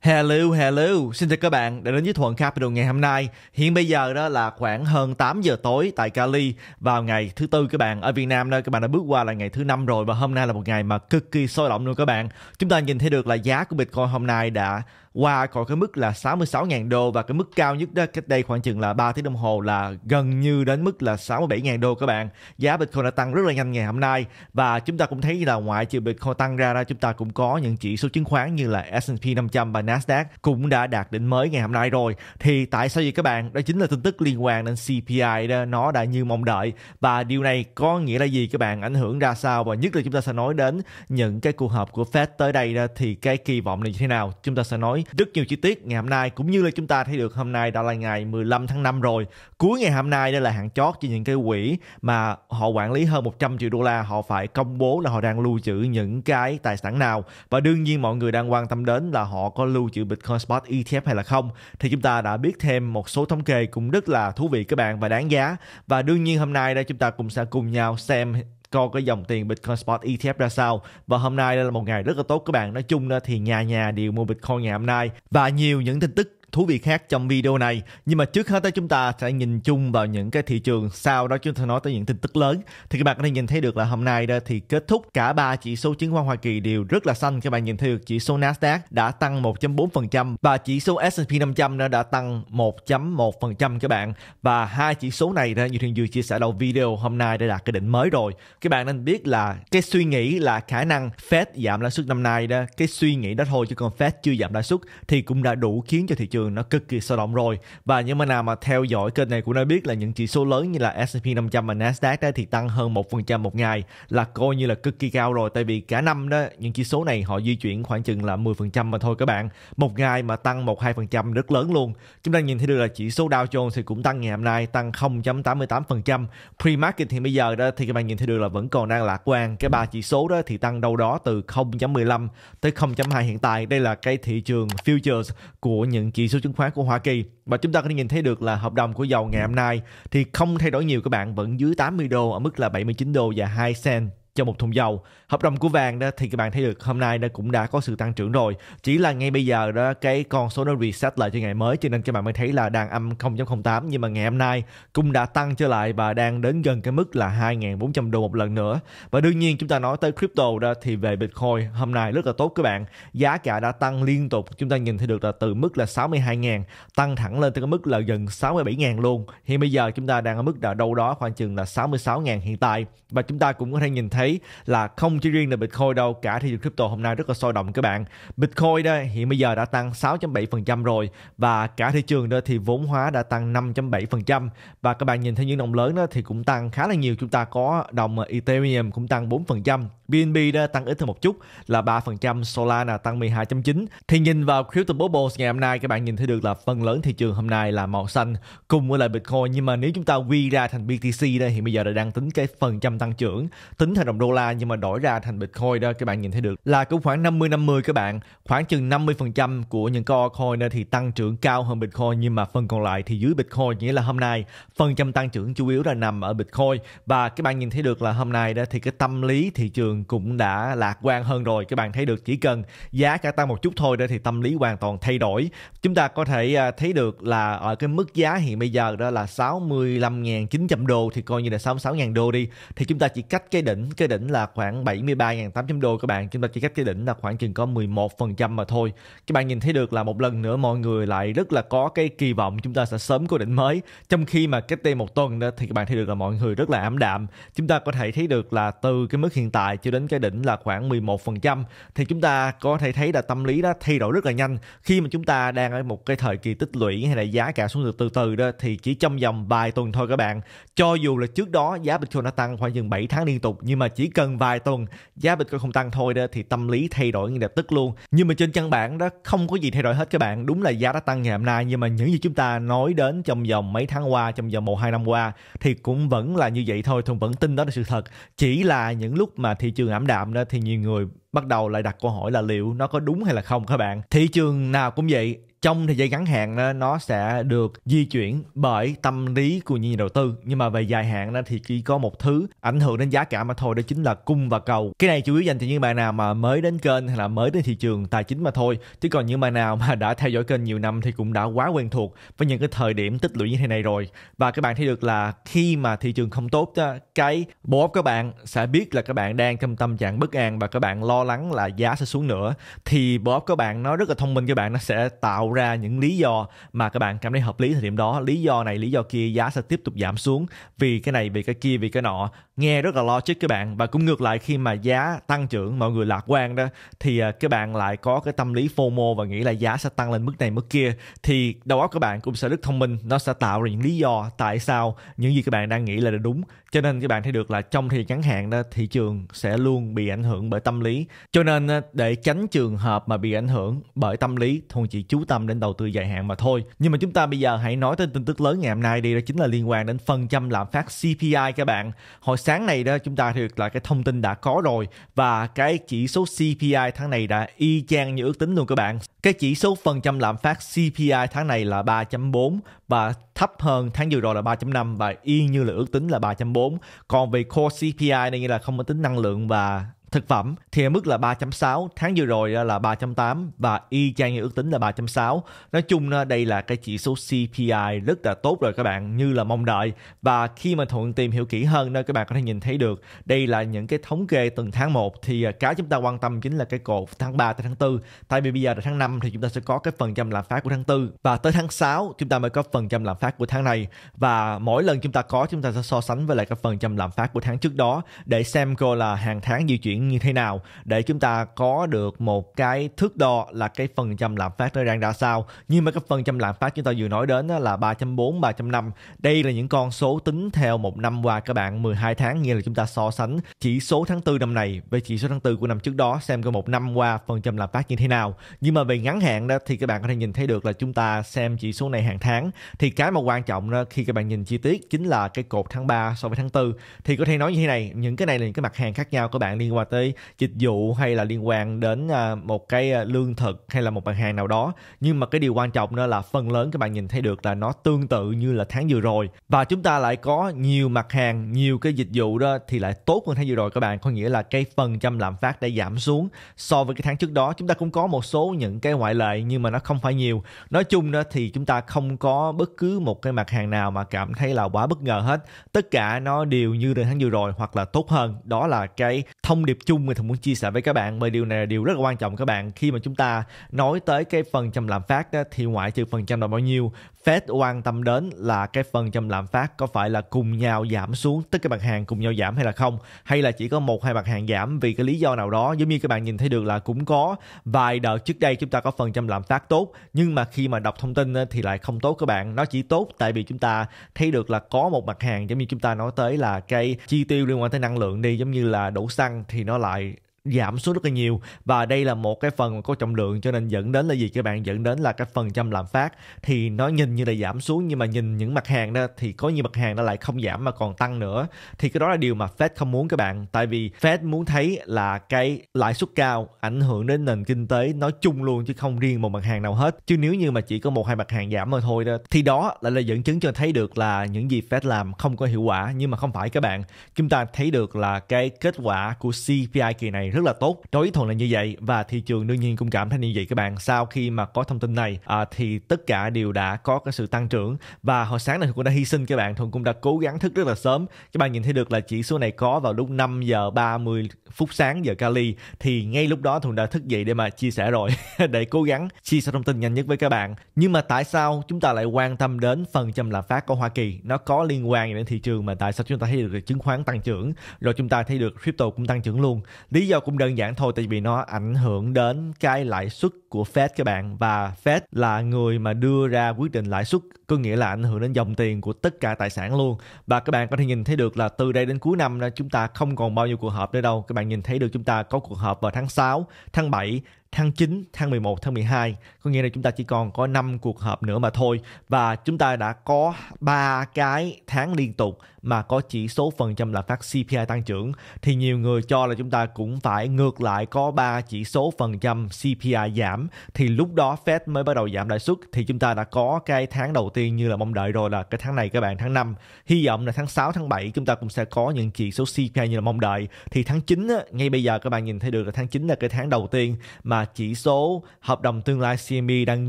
Hello, hello. Xin chào các bạn đã đến với Thuận Capital ngày hôm nay. Hiện bây giờ đó là khoảng hơn 8 giờ tối tại Cali vào ngày thứ tư các bạn. Ở Việt Nam đó các bạn đã bước qua là ngày thứ năm rồi và hôm nay là một ngày mà cực kỳ sôi động luôn các bạn. Chúng ta nhìn thấy được là giá của Bitcoin hôm nay đã qua khỏi cái mức là 66.000 đô và cái mức cao nhất đó cách đây khoảng chừng là 3 tiếng đồng hồ là gần như đến mức là 67.000 đô các bạn. Giá Bitcoin đã tăng rất là nhanh ngày hôm nay và chúng ta cũng thấy là ngoại trừ Bitcoin tăng ra ra chúng ta cũng có những chỉ số chứng khoán như là S&P 500 và Nasdaq cũng đã đạt đỉnh mới ngày hôm nay rồi. Thì tại sao vậy các bạn? Đó chính là tin tức liên quan đến CPI đó, nó đã như mong đợi và điều này có nghĩa là gì các bạn? Ảnh hưởng ra sao và nhất là chúng ta sẽ nói đến những cái cuộc họp của Fed tới đây đó, thì cái kỳ vọng này như thế nào? Chúng ta sẽ nói nói rất nhiều chi tiết ngày hôm nay cũng như là chúng ta thấy được hôm nay đã là ngày 15 tháng 5 rồi. Cuối ngày hôm nay đây là hạn chót cho những cái quỹ mà họ quản lý hơn 100 triệu đô la họ phải công bố là họ đang lưu trữ những cái tài sản nào và đương nhiên mọi người đang quan tâm đến là họ có lưu trữ Bitcoin Spot ETF hay là không thì chúng ta đã biết thêm một số thống kê cũng rất là thú vị các bạn và đáng giá và đương nhiên hôm nay đây chúng ta cùng sẽ cùng nhau xem coi cái dòng tiền Bitcoin Spot ETF ra sao và hôm nay đây là một ngày rất là tốt các bạn nói chung thì nhà nhà đều mua Bitcoin ngày hôm nay và nhiều những tin tức thú vị khác trong video này. Nhưng mà trước hết đó chúng ta sẽ nhìn chung vào những cái thị trường, sau đó chúng ta nói tới những tin tức lớn. Thì các bạn có thể nhìn thấy được là hôm nay đó thì kết thúc cả ba chỉ số chứng khoán Hoa Kỳ đều rất là xanh. Các bạn nhìn thấy được chỉ số Nasdaq đã tăng 1.4% và chỉ số S&P 500 đã tăng 1.1% các bạn. Và hai chỉ số này đó như Thiên Dương chia sẻ đầu video hôm nay đã đạt cái đỉnh mới rồi. Các bạn nên biết là cái suy nghĩ là khả năng Fed giảm lãi suất năm nay đó, cái suy nghĩ đó thôi chứ còn Fed chưa giảm lãi suất thì cũng đã đủ khiến cho thị trường trường nó cực kỳ sôi động rồi và những mà nào mà theo dõi kênh này cũng đã biết là những chỉ số lớn như là S&P 500 và Nasdaq đó thì tăng hơn 1% một ngày là coi như là cực kỳ cao rồi tại vì cả năm đó những chỉ số này họ di chuyển khoảng chừng là 10% mà thôi các bạn một ngày mà tăng 1-2% rất lớn luôn chúng ta nhìn thấy được là chỉ số Dow Jones thì cũng tăng ngày hôm nay tăng 0.88% pre-market thì bây giờ đó thì các bạn nhìn thấy được là vẫn còn đang lạc quan cái ba chỉ số đó thì tăng đâu đó từ 0.15 tới 0.2 hiện tại đây là cái thị trường futures của những chỉ số chứng khoán của Hoa Kỳ và chúng ta có thể nhìn thấy được là hợp đồng của dầu ngày hôm nay thì không thay đổi nhiều các bạn vẫn dưới 80 đô ở mức là 79 đô và 2 cent cho một thùng dầu hợp đồng của vàng đó thì các bạn thấy được hôm nay nó cũng đã có sự tăng trưởng rồi chỉ là ngay bây giờ đó cái con số nó reset lại cho ngày mới cho nên các bạn mới thấy là đang âm 0.08 nhưng mà ngày hôm nay cũng đã tăng trở lại và đang đến gần cái mức là 2.400 đô một lần nữa và đương nhiên chúng ta nói tới crypto đó thì về bitcoin hôm nay rất là tốt các bạn giá cả đã tăng liên tục chúng ta nhìn thấy được là từ mức là 62.000 tăng thẳng lên tới cái mức là gần 67.000 luôn hiện bây giờ chúng ta đang ở mức là đâu đó khoảng chừng là 66.000 hiện tại và chúng ta cũng có thể nhìn thấy thấy là không chỉ riêng là Bitcoin đâu, cả thị trường crypto hôm nay rất là sôi động các bạn. Bitcoin đây hiện bây giờ đã tăng 6.7% rồi và cả thị trường đó thì vốn hóa đã tăng 5.7% và các bạn nhìn thấy những đồng lớn đó thì cũng tăng khá là nhiều. Chúng ta có đồng Ethereum cũng tăng 4%, BNB đó tăng ít hơn một chút là 3%, Solana tăng 12.9. Thì nhìn vào Crypto Bubbles ngày hôm nay các bạn nhìn thấy được là phần lớn thị trường hôm nay là màu xanh cùng với lại Bitcoin nhưng mà nếu chúng ta quy ra thành BTC đây thì bây giờ đã đang tính cái phần trăm tăng trưởng tính thành đồng đô la nhưng mà đổi ra thành Bitcoin đó các bạn nhìn thấy được là cũng khoảng 50 50 các bạn, khoảng chừng 50% của những cái altcoin thì tăng trưởng cao hơn Bitcoin nhưng mà phần còn lại thì dưới Bitcoin nghĩa là hôm nay phần trăm tăng trưởng chủ yếu là nằm ở Bitcoin và các bạn nhìn thấy được là hôm nay đó thì cái tâm lý thị trường cũng đã lạc quan hơn rồi các bạn thấy được chỉ cần giá cả tăng một chút thôi đó thì tâm lý hoàn toàn thay đổi chúng ta có thể à, thấy được là ở cái mức giá hiện bây giờ đó là 65.900 đô thì coi như là 66.000 đô đi thì chúng ta chỉ cách cái đỉnh cái đỉnh là khoảng 73.800 đô các bạn chúng ta chỉ cách cái đỉnh là khoảng chừng có 11% mà thôi các bạn nhìn thấy được là một lần nữa mọi người lại rất là có cái kỳ vọng chúng ta sẽ sớm có đỉnh mới trong khi mà cách đây một tuần đó thì các bạn thấy được là mọi người rất là ảm đạm chúng ta có thể thấy được là từ cái mức hiện tại cho đến cái đỉnh là khoảng 11% thì chúng ta có thể thấy là tâm lý đó thay đổi rất là nhanh khi mà chúng ta đang ở một cái thời kỳ tích lũy hay là giá cả xuống được từ từ đó thì chỉ trong vòng vài tuần thôi các bạn cho dù là trước đó giá Bitcoin đã tăng khoảng chừng 7 tháng liên tục nhưng mà chỉ cần vài tuần giá Bitcoin không tăng thôi đó thì tâm lý thay đổi ngay lập tức luôn. Nhưng mà trên căn bản đó không có gì thay đổi hết các bạn. Đúng là giá đã tăng ngày hôm nay nhưng mà những gì chúng ta nói đến trong vòng mấy tháng qua, trong vòng một hai năm qua thì cũng vẫn là như vậy thôi. Thuần vẫn tin đó là sự thật. Chỉ là những lúc mà thị trường ảm đạm đó thì nhiều người bắt đầu lại đặt câu hỏi là liệu nó có đúng hay là không các bạn. Thị trường nào cũng vậy, trong thời gian ngắn hạn đó, nó sẽ được di chuyển bởi tâm lý của những nhà đầu tư nhưng mà về dài hạn đó, thì chỉ có một thứ ảnh hưởng đến giá cả mà thôi đó chính là cung và cầu cái này chủ yếu dành cho những bạn nào mà mới đến kênh hay là mới đến thị trường tài chính mà thôi chứ còn những bạn nào mà đã theo dõi kênh nhiều năm thì cũng đã quá quen thuộc với những cái thời điểm tích lũy như thế này rồi và các bạn thấy được là khi mà thị trường không tốt đó, cái bộ óc các bạn sẽ biết là các bạn đang trong tâm trạng bất an và các bạn lo lắng là giá sẽ xuống nữa thì bộ óc các bạn nó rất là thông minh các bạn nó sẽ tạo ra những lý do mà các bạn cảm thấy hợp lý thời điểm đó lý do này lý do kia giá sẽ tiếp tục giảm xuống vì cái này vì cái kia vì cái nọ nghe rất là logic các bạn và cũng ngược lại khi mà giá tăng trưởng mọi người lạc quan đó thì à, các bạn lại có cái tâm lý FOMO và nghĩ là giá sẽ tăng lên mức này mức kia thì đầu óc các bạn cũng sẽ rất thông minh nó sẽ tạo ra những lý do tại sao những gì các bạn đang nghĩ là đúng cho nên các bạn thấy được là trong thời ngắn hạn đó thị trường sẽ luôn bị ảnh hưởng bởi tâm lý cho nên à, để tránh trường hợp mà bị ảnh hưởng bởi tâm lý thuần chỉ chú tâm tâm đến đầu tư dài hạn mà thôi. Nhưng mà chúng ta bây giờ hãy nói tới tin tức lớn ngày hôm nay đi đó chính là liên quan đến phần trăm lạm phát CPI các bạn. Hồi sáng này đó chúng ta được là cái thông tin đã có rồi và cái chỉ số CPI tháng này đã y chang như ước tính luôn các bạn. Cái chỉ số phần trăm lạm phát CPI tháng này là 3.4 và thấp hơn tháng vừa rồi là 3.5 và y như là ước tính là 3.4. Còn về core CPI này như là không có tính năng lượng và Thực phẩm thì ở mức là 3.6, tháng vừa rồi à, là 3.8 và y chang như ước tính là 3.6. Nói chung à, đây là cái chỉ số CPI rất là tốt rồi các bạn, như là mong đợi. Và khi mà Thuận tìm hiểu kỹ hơn nơi các bạn có thể nhìn thấy được, đây là những cái thống kê từng tháng 1 thì à, cái chúng ta quan tâm chính là cái cột tháng 3 tới tháng 4. Tại vì bây giờ là tháng 5 thì chúng ta sẽ có cái phần trăm lạm phát của tháng 4 và tới tháng 6 chúng ta mới có phần trăm lạm phát của tháng này và mỗi lần chúng ta có chúng ta sẽ so sánh với lại cái phần trăm lạm phát của tháng trước đó để xem coi là hàng tháng di chuyển triển như thế nào để chúng ta có được một cái thước đo là cái phần trăm lạm phát nó đang ra sao Như mà cái phần trăm lạm phát chúng ta vừa nói đến là 3.4 3.5 đây là những con số tính theo một năm qua các bạn 12 tháng nghĩa là chúng ta so sánh chỉ số tháng 4 năm này với chỉ số tháng 4 của năm trước đó xem coi một năm qua phần trăm lạm phát như thế nào nhưng mà về ngắn hạn đó thì các bạn có thể nhìn thấy được là chúng ta xem chỉ số này hàng tháng thì cái mà quan trọng đó, khi các bạn nhìn chi tiết chính là cái cột tháng 3 so với tháng 4 thì có thể nói như thế này những cái này là những cái mặt hàng khác nhau các bạn liên quan tới dịch vụ hay là liên quan đến à, một cái à, lương thực hay là một mặt hàng nào đó nhưng mà cái điều quan trọng nữa là phần lớn các bạn nhìn thấy được là nó tương tự như là tháng vừa rồi và chúng ta lại có nhiều mặt hàng nhiều cái dịch vụ đó thì lại tốt hơn tháng vừa rồi các bạn có nghĩa là cái phần trăm lạm phát đã giảm xuống so với cái tháng trước đó chúng ta cũng có một số những cái ngoại lệ nhưng mà nó không phải nhiều nói chung đó thì chúng ta không có bất cứ một cái mặt hàng nào mà cảm thấy là quá bất ngờ hết tất cả nó đều như từ tháng vừa rồi hoặc là tốt hơn đó là cái thông điệp chung mình thường muốn chia sẻ với các bạn bởi điều này là điều rất là quan trọng các bạn khi mà chúng ta nói tới cái phần trăm lạm phát đó, thì ngoại trừ phần trăm là bao nhiêu Fed quan tâm đến là cái phần trăm lạm phát có phải là cùng nhau giảm xuống tức các mặt hàng cùng nhau giảm hay là không hay là chỉ có một hai mặt hàng giảm vì cái lý do nào đó giống như các bạn nhìn thấy được là cũng có vài đợt trước đây chúng ta có phần trăm lạm phát tốt nhưng mà khi mà đọc thông tin thì lại không tốt các bạn nó chỉ tốt tại vì chúng ta thấy được là có một mặt hàng giống như chúng ta nói tới là cái chi tiêu liên quan tới năng lượng đi giống như là đổ xăng thì nó lại giảm xuống rất là nhiều và đây là một cái phần có trọng lượng cho nên dẫn đến là gì các bạn dẫn đến là cái phần trăm lạm phát thì nó nhìn như là giảm xuống nhưng mà nhìn những mặt hàng đó thì có nhiều mặt hàng nó lại không giảm mà còn tăng nữa thì cái đó là điều mà Fed không muốn các bạn tại vì Fed muốn thấy là cái lãi suất cao ảnh hưởng đến nền kinh tế nói chung luôn chứ không riêng một mặt hàng nào hết chứ nếu như mà chỉ có một hai mặt hàng giảm mà thôi đó thì đó lại là dẫn chứng cho thấy được là những gì Fed làm không có hiệu quả nhưng mà không phải các bạn chúng ta thấy được là cái kết quả của CPI kỳ này rất là tốt trong thuận là như vậy và thị trường đương nhiên cũng cảm thấy như vậy các bạn sau khi mà có thông tin này à, thì tất cả đều đã có cái sự tăng trưởng và hồi sáng này thuận cũng đã hy sinh các bạn thuận cũng đã cố gắng thức rất là sớm các bạn nhìn thấy được là chỉ số này có vào lúc 5 giờ 30 phút sáng giờ Cali thì ngay lúc đó thuận đã thức dậy để mà chia sẻ rồi để cố gắng chia sẻ thông tin nhanh nhất với các bạn nhưng mà tại sao chúng ta lại quan tâm đến phần trăm lạm phát của Hoa Kỳ nó có liên quan đến thị trường mà tại sao chúng ta thấy được chứng khoán tăng trưởng rồi chúng ta thấy được crypto cũng tăng trưởng luôn lý do cũng đơn giản thôi tại vì nó ảnh hưởng đến cái lãi suất của Fed các bạn và Fed là người mà đưa ra quyết định lãi suất có nghĩa là ảnh hưởng đến dòng tiền của tất cả tài sản luôn và các bạn có thể nhìn thấy được là từ đây đến cuối năm chúng ta không còn bao nhiêu cuộc họp nữa đâu các bạn nhìn thấy được chúng ta có cuộc họp vào tháng 6, tháng 7 tháng 9, tháng 11, tháng 12 có nghĩa là chúng ta chỉ còn có 5 cuộc họp nữa mà thôi và chúng ta đã có ba cái tháng liên tục mà có chỉ số phần trăm lạm phát CPI tăng trưởng thì nhiều người cho là chúng ta cũng phải ngược lại có ba chỉ số phần trăm CPI giảm thì lúc đó Fed mới bắt đầu giảm lãi suất thì chúng ta đã có cái tháng đầu tiên như là mong đợi rồi là cái tháng này các bạn tháng 5 hy vọng là tháng 6 tháng 7 chúng ta cũng sẽ có những chỉ số CPI như là mong đợi thì tháng 9 á, ngay bây giờ các bạn nhìn thấy được là tháng 9 là cái tháng đầu tiên mà chỉ số hợp đồng tương lai CME đang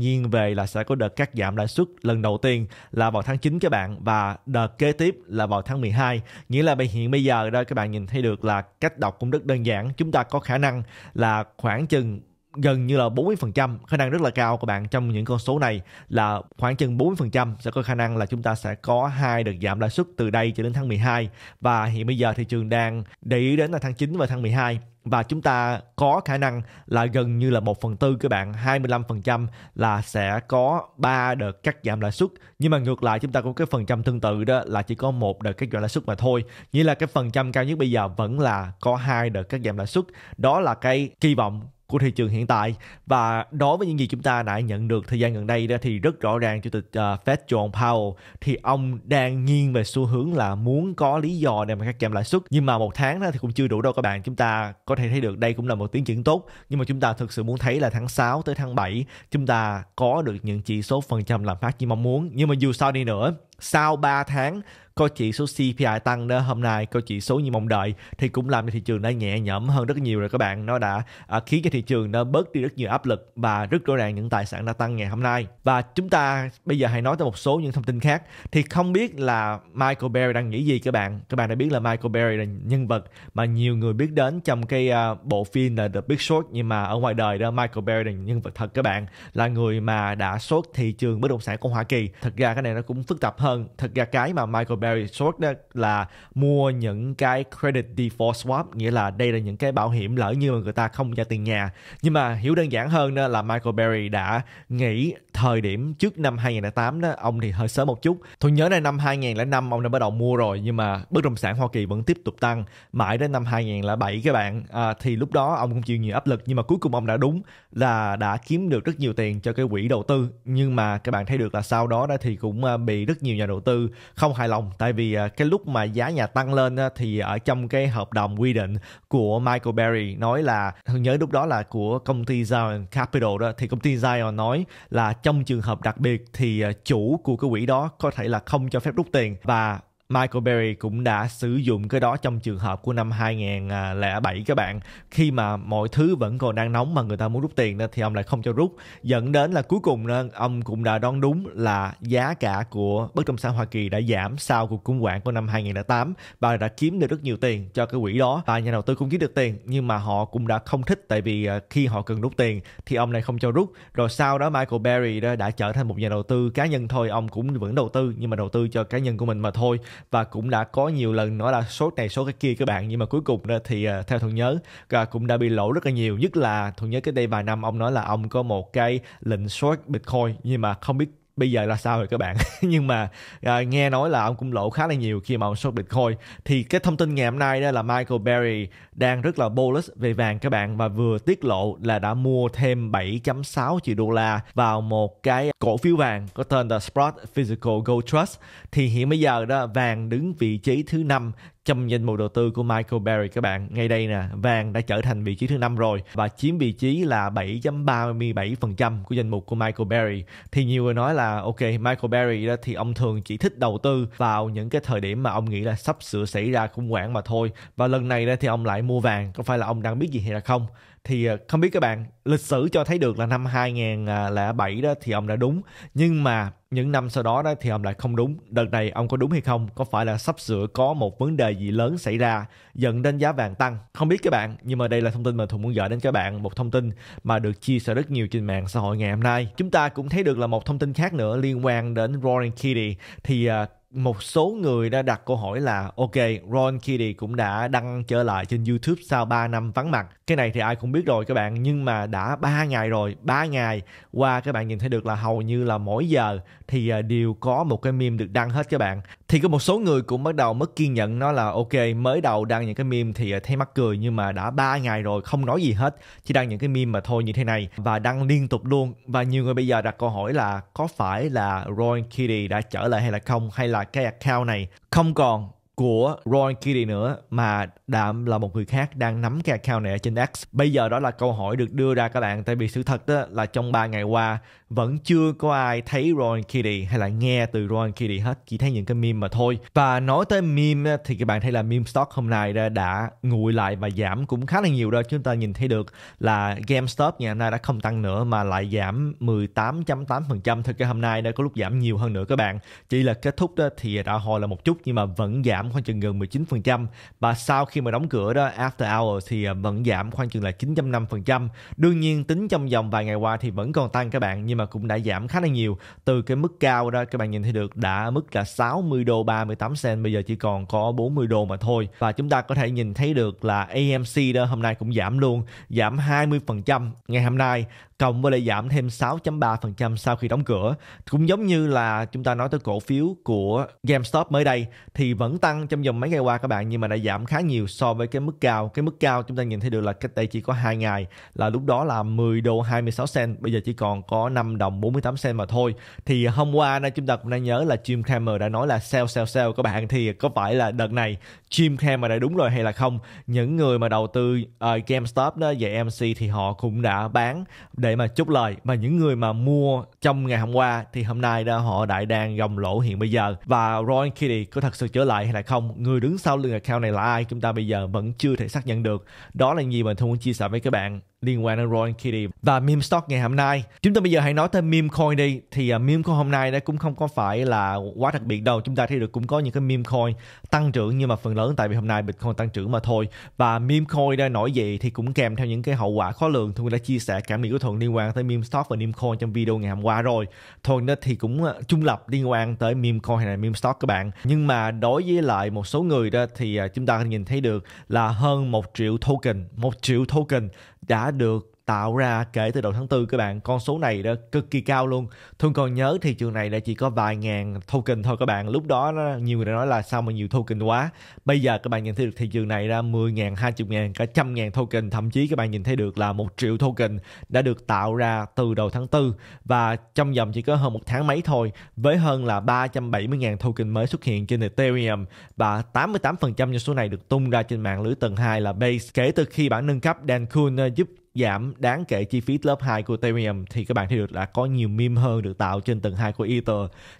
nghiêng về là sẽ có đợt cắt giảm lãi suất lần đầu tiên là vào tháng 9 các bạn và đợt kế tiếp là vào tháng 12. Nghĩa là hiện bây giờ đó các bạn nhìn thấy được là cách đọc cũng rất đơn giản. Chúng ta có khả năng là khoảng chừng gần như là 40% khả năng rất là cao các bạn trong những con số này là khoảng chừng 40% sẽ có khả năng là chúng ta sẽ có hai đợt giảm lãi suất từ đây cho đến tháng 12 và hiện bây giờ thị trường đang để ý đến là tháng 9 và tháng 12 và chúng ta có khả năng là gần như là 1 phần tư các bạn 25% là sẽ có 3 đợt cắt giảm lãi suất nhưng mà ngược lại chúng ta có cái phần trăm tương tự đó là chỉ có một đợt cắt giảm lãi suất mà thôi nghĩa là cái phần trăm cao nhất bây giờ vẫn là có hai đợt cắt giảm lãi suất đó là cái kỳ vọng của thị trường hiện tại và đối với những gì chúng ta đã nhận được thời gian gần đây đó thì rất rõ ràng chủ tịch ờ, Fed John Powell thì ông đang nghiêng về xu hướng là muốn có lý do để mà cắt giảm lãi suất nhưng mà một tháng thì cũng chưa đủ đâu các bạn chúng ta có thể thấy được đây cũng là một tiến triển tốt nhưng mà chúng ta thực sự muốn thấy là tháng 6 tới tháng 7 chúng ta có được những chỉ số phần trăm lạm phát như mong muốn nhưng mà dù sao đi nữa sau 3 tháng coi chỉ số CPI tăng đó hôm nay coi chỉ số như mong đợi thì cũng làm cho thị trường nó nhẹ nhõm hơn rất nhiều rồi các bạn nó đã à, khiến cho thị trường nó bớt đi rất nhiều áp lực và rất rõ ràng những tài sản đã tăng ngày hôm nay và chúng ta bây giờ hãy nói tới một số những thông tin khác thì không biết là Michael Berry đang nghĩ gì các bạn các bạn đã biết là Michael Berry là nhân vật mà nhiều người biết đến trong cái uh, bộ phim là The Big Short nhưng mà ở ngoài đời đó Michael Berry là nhân vật thật các bạn là người mà đã sốt thị trường bất động sản của Hoa Kỳ thật ra cái này nó cũng phức tạp hơn hơn thật ra cái mà Michael Berry short đó là mua những cái credit default swap nghĩa là đây là những cái bảo hiểm lỡ như mà người ta không trả tiền nhà nhưng mà hiểu đơn giản hơn đó là Michael Berry đã nghĩ thời điểm trước năm 2008 đó ông thì hơi sớm một chút tôi nhớ là năm 2005 ông đã bắt đầu mua rồi nhưng mà bất động sản Hoa Kỳ vẫn tiếp tục tăng mãi đến năm 2007 các bạn à, thì lúc đó ông cũng chịu nhiều áp lực nhưng mà cuối cùng ông đã đúng là đã kiếm được rất nhiều tiền cho cái quỹ đầu tư nhưng mà các bạn thấy được là sau đó đó thì cũng à, bị rất nhiều nhiều nhà đầu tư không hài lòng tại vì à, cái lúc mà giá nhà tăng lên thì ở trong cái hợp đồng quy định của Michael Berry nói là nhớ lúc đó là của công ty Zion Capital đó thì công ty Zion nói là trong trường hợp đặc biệt thì à, chủ của cái quỹ đó có thể là không cho phép rút tiền và Michael Berry cũng đã sử dụng cái đó trong trường hợp của năm 2007 các bạn khi mà mọi thứ vẫn còn đang nóng mà người ta muốn rút tiền thì ông lại không cho rút dẫn đến là cuối cùng ông cũng đã đoán đúng là giá cả của bất động sản Hoa Kỳ đã giảm sau cuộc khủng hoảng của năm 2008 và đã kiếm được rất nhiều tiền cho cái quỹ đó và nhà đầu tư cũng kiếm được tiền nhưng mà họ cũng đã không thích tại vì à, khi họ cần rút tiền thì ông lại không cho rút rồi sau đó Michael Berry đã trở thành một nhà đầu tư cá nhân thôi ông cũng vẫn đầu tư nhưng mà đầu tư cho cá nhân của mình mà thôi và cũng đã có nhiều lần nói là số này số cái kia các bạn nhưng mà cuối cùng thì à, theo thuận nhớ à, cũng đã bị lỗ rất là nhiều nhất là thuận nhớ cái đây vài năm ông nói là ông có một cái lệnh short bitcoin nhưng mà không biết bây giờ là sao rồi các bạn nhưng mà à, nghe nói là ông cũng lộ khá là nhiều khi mà ông short bitcoin thì cái thông tin ngày hôm nay đó là Michael Berry đang rất là bullish về vàng các bạn và vừa tiết lộ là đã mua thêm 7.6 triệu đô la vào một cái cổ phiếu vàng có tên là Sprott Physical Gold Trust thì hiện bây giờ đó vàng đứng vị trí thứ năm trong danh mục đầu tư của Michael Berry các bạn. Ngay đây nè, vàng đã trở thành vị trí thứ năm rồi và chiếm vị trí là 7.37% của danh mục của Michael Berry. Thì nhiều người nói là ok, Michael Berry đó thì ông thường chỉ thích đầu tư vào những cái thời điểm mà ông nghĩ là sắp sửa xảy ra khủng hoảng mà thôi. Và lần này đó thì ông lại mua vàng, có phải là ông đang biết gì hay là không? thì ờ, không biết các bạn lịch sử cho thấy được là năm 2007 đó thì ông đã đúng nhưng mà những năm sau đó đó thì ông lại không đúng đợt này ông có đúng hay không có phải là sắp sửa có một vấn đề gì lớn xảy ra dẫn đến giá vàng tăng không biết các bạn nhưng mà đây là thông tin mà thùng muốn gửi đến các bạn một thông tin mà được chia sẻ rất nhiều trên mạng xã hội ngày hôm nay chúng ta cũng thấy được là một thông tin khác nữa liên quan đến Warren Kitty thì ờ, một số người đã đặt câu hỏi là ok Ron Kiddy cũng đã đăng trở lại trên YouTube sau 3 năm vắng mặt cái này thì ai cũng biết rồi các bạn nhưng mà đã 3 ngày rồi 3 ngày qua các bạn nhìn thấy được là hầu như là mỗi giờ thì à, đều có một cái meme được đăng hết các bạn thì có một số người cũng bắt đầu mất kiên nhẫn nó là ok mới đầu đăng những cái meme thì ờ, thấy mắc cười nhưng mà đã 3 ngày rồi không nói gì hết chỉ đăng những cái meme mà thôi như thế này và đăng liên tục luôn và nhiều người bây giờ đặt câu hỏi là có phải là Roy Kitty đã trở lại hay là không hay là cái account này không còn của Ron Kiddy nữa mà đảm là một người khác đang nắm cái account này ở trên X. Bây giờ đó là câu hỏi được đưa ra các bạn tại vì sự thật đó là trong 3 ngày qua vẫn chưa có ai thấy Ron Kiddy hay là nghe từ Ron Kiddy hết, chỉ thấy những cái meme mà thôi. Và nói tới meme thì các bạn thấy là meme stock hôm nay đã nguội lại và giảm cũng khá là nhiều đó. Chúng ta nhìn thấy được là GameStop ngày hôm nay đã không tăng nữa mà lại giảm 18.8% thôi cái hôm nay đã có lúc giảm nhiều hơn nữa các bạn. Chỉ là kết thúc đó thì đã hồi là một chút nhưng mà vẫn giảm giảm khoảng chừng gần 19% và sau khi mà đóng cửa đó after hour thì à, vẫn giảm khoảng chừng là 9.5%. Đương nhiên tính trong vòng vài ngày qua thì vẫn còn tăng các bạn nhưng mà cũng đã giảm khá là nhiều từ cái mức cao đó các bạn nhìn thấy được đã mức là 60 đô 38 cent bây giờ chỉ còn có 40 đô mà thôi và chúng ta có thể nhìn thấy được là AMC đó hôm nay cũng giảm luôn giảm 20% ngày hôm nay cộng với lại giảm thêm 6.3% sau khi đóng cửa. Cũng giống như là chúng ta nói tới cổ phiếu của GameStop mới đây thì vẫn tăng trong vòng mấy ngày qua các bạn nhưng mà đã giảm khá nhiều so với cái mức cao. Cái mức cao chúng ta nhìn thấy được là cách đây chỉ có 2 ngày là lúc đó là 10 đô 26 cent, bây giờ chỉ còn có 5 đồng 48 cent mà thôi. Thì hôm qua nay chúng ta cũng đã nhớ là Jim Cramer đã nói là sell sell sell các bạn thì có phải là đợt này Jim Cramer đã đúng rồi hay là không? Những người mà đầu tư uh, GameStop đó về MC thì họ cũng đã bán để để mà chúc lời mà những người mà mua trong ngày hôm qua thì hôm nay đã họ đại đang gồng lỗ hiện bây giờ và Roy Kitty có thật sự trở lại hay là không người đứng sau lưng account này là ai chúng ta bây giờ vẫn chưa thể xác nhận được đó là gì mình thông muốn chia sẻ với các bạn liên quan đến Ron Kitty và meme stock ngày hôm nay. Chúng ta bây giờ hãy nói tới meme coin đi. Thì uh, à, meme coin hôm nay nó cũng không có phải là quá đặc biệt đâu. Chúng ta thấy được cũng có những cái meme coin tăng trưởng nhưng mà phần lớn tại vì hôm nay Bitcoin tăng trưởng mà thôi. Và meme coin đã nổi dậy thì cũng kèm theo những cái hậu quả khó lường. Thuận đã chia sẻ cảm nghĩ của Thuận liên quan tới meme stock và meme coin trong video ngày hôm qua rồi. Thuận đó thì cũng à, trung lập liên quan tới meme coin hay là meme stock các bạn. Nhưng mà đối với lại một số người đó thì à, chúng ta nhìn thấy được là hơn một triệu token, một triệu token đã được tạo ra kể từ đầu tháng 4 các bạn con số này đã cực kỳ cao luôn Thuân còn nhớ thị trường này đã chỉ có vài ngàn token thôi các bạn lúc đó nhiều người đã nói là sao mà nhiều token quá bây giờ các bạn nhìn thấy được thị trường này ra 10 ngàn 20 ngàn cả trăm ngàn token thậm chí các bạn nhìn thấy được là một triệu token đã được tạo ra từ đầu tháng 4 và trong vòng chỉ có hơn một tháng mấy thôi với hơn là 370 ngàn token mới xuất hiện trên Ethereum và 88% trong số này được tung ra trên mạng lưới tầng 2 là Base kể từ khi bản nâng cấp Dan Kuhn ờ, giúp giảm đáng kể chi phí lớp 2 của Ethereum thì các bạn thấy được là có nhiều meme hơn được tạo trên tầng 2 của Ether.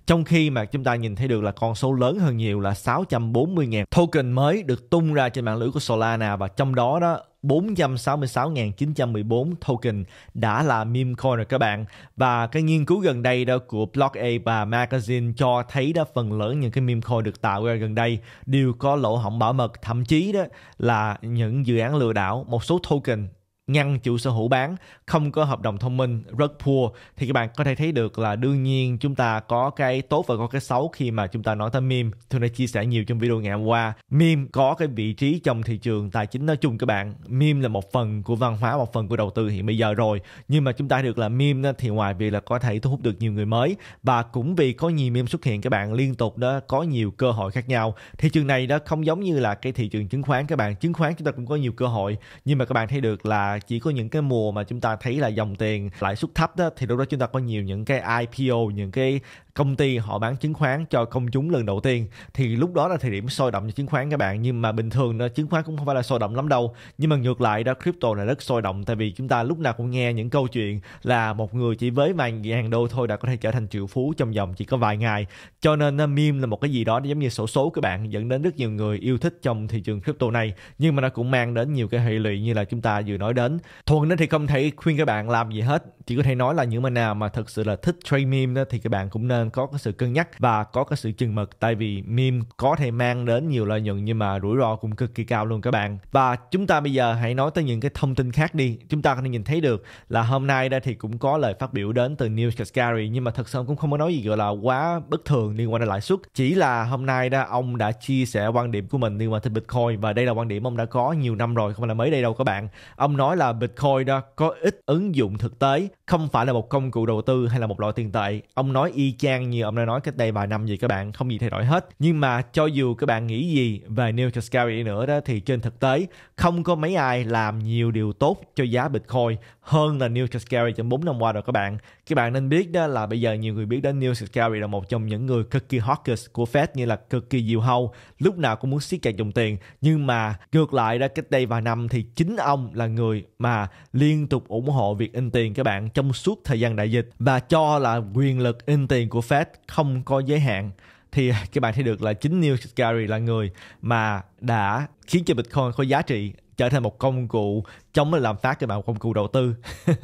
Trong khi mà chúng ta nhìn thấy được là con số lớn hơn nhiều là 640.000 token mới được tung ra trên mạng lưới của Solana và trong đó đó 466.914 token đã là meme coin rồi các bạn. Và cái nghiên cứu gần đây đó của Block A và Magazine cho thấy đó phần lớn những cái meme coin được tạo ra gần đây đều có lỗ hỏng bảo mật, thậm chí đó là những dự án lừa đảo, một số token ngăn chủ sở hữu bán không có hợp đồng thông minh rất poor thì các bạn có thể thấy được là đương nhiên chúng ta có cái tốt và có cái xấu khi mà chúng ta nói tới meme tôi đã chia sẻ nhiều trong video ngày hôm qua meme có cái vị trí trong thị trường tài chính nói chung các bạn meme là một phần của văn hóa một phần của đầu tư hiện bây giờ rồi nhưng mà chúng ta được là meme thì ngoài việc là có thể thu hút được nhiều người mới và cũng vì có nhiều meme xuất hiện các bạn liên tục đó có nhiều cơ hội khác nhau thị trường này đó không giống như là cái thị trường chứng khoán các bạn chứng khoán chúng ta cũng có nhiều cơ hội nhưng mà các bạn thấy được là chỉ có những cái mùa mà chúng ta thấy là dòng tiền lãi suất thấp đó thì lúc đó chúng ta có nhiều những cái IPO những cái công ty họ bán chứng khoán cho công chúng lần đầu tiên thì lúc đó là thời điểm sôi động cho chứng khoán các bạn nhưng mà bình thường nó chứng khoán cũng không phải là sôi động lắm đâu nhưng mà ngược lại đó crypto là rất sôi động tại vì chúng ta lúc nào cũng nghe những câu chuyện là một người chỉ với vài ngàn đô thôi đã có thể trở thành triệu phú trong vòng chỉ có vài ngày cho nên uh, meme là một cái gì đó giống như sổ số, số các bạn dẫn đến rất nhiều người yêu thích trong thị trường crypto này nhưng mà nó cũng mang đến nhiều cái hệ lụy như là chúng ta vừa nói đến đến thuần thì không thể khuyên các bạn làm gì hết chỉ có thể nói là những bạn nào mà thật sự là thích trade meme đó thì các bạn cũng nên có cái sự cân nhắc và có cái sự chừng mực tại vì meme có thể mang đến nhiều lợi nhuận nhưng mà rủi ro cũng cực kỳ cao luôn các bạn và chúng ta bây giờ hãy nói tới những cái thông tin khác đi chúng ta có thể nhìn thấy được là hôm nay đây thì cũng có lời phát biểu đến từ Neil Kashkari nhưng mà thật sự cũng không có nói gì gọi là quá bất thường liên quan đến lãi suất chỉ là hôm nay đó ông đã chia sẻ quan điểm của mình liên quan tới Bitcoin và đây là quan điểm ông đã có nhiều năm rồi không phải là mới đây đâu các bạn ông nói nói là Bitcoin đó có ít ứng dụng thực tế, không phải là một công cụ đầu tư hay là một loại tiền tệ. Ông nói y chang như ông đã nói cách đây vài năm vậy các bạn, không gì thay đổi hết. Nhưng mà cho dù các bạn nghĩ gì về Neutral Scary nữa đó thì trên thực tế không có mấy ai làm nhiều điều tốt cho giá Bitcoin hơn là Neil Cascari trong 4 năm qua rồi các bạn. Các bạn nên biết đó là bây giờ nhiều người biết đến Neil Cascari là một trong những người cực kỳ hawkish của Fed như là cực kỳ diều hâu, lúc nào cũng muốn siết chặt dòng tiền. Nhưng mà ngược lại ra cách đây vài năm thì chính ông là người mà liên tục ủng hộ việc in tiền các bạn trong suốt thời gian đại dịch và cho là quyền lực in tiền của Fed không có giới hạn thì các bạn thấy được là chính Neil Gary là người mà đã khiến cho Bitcoin có giá trị trở thành một công cụ chống là làm phát cho bạn công cụ đầu tư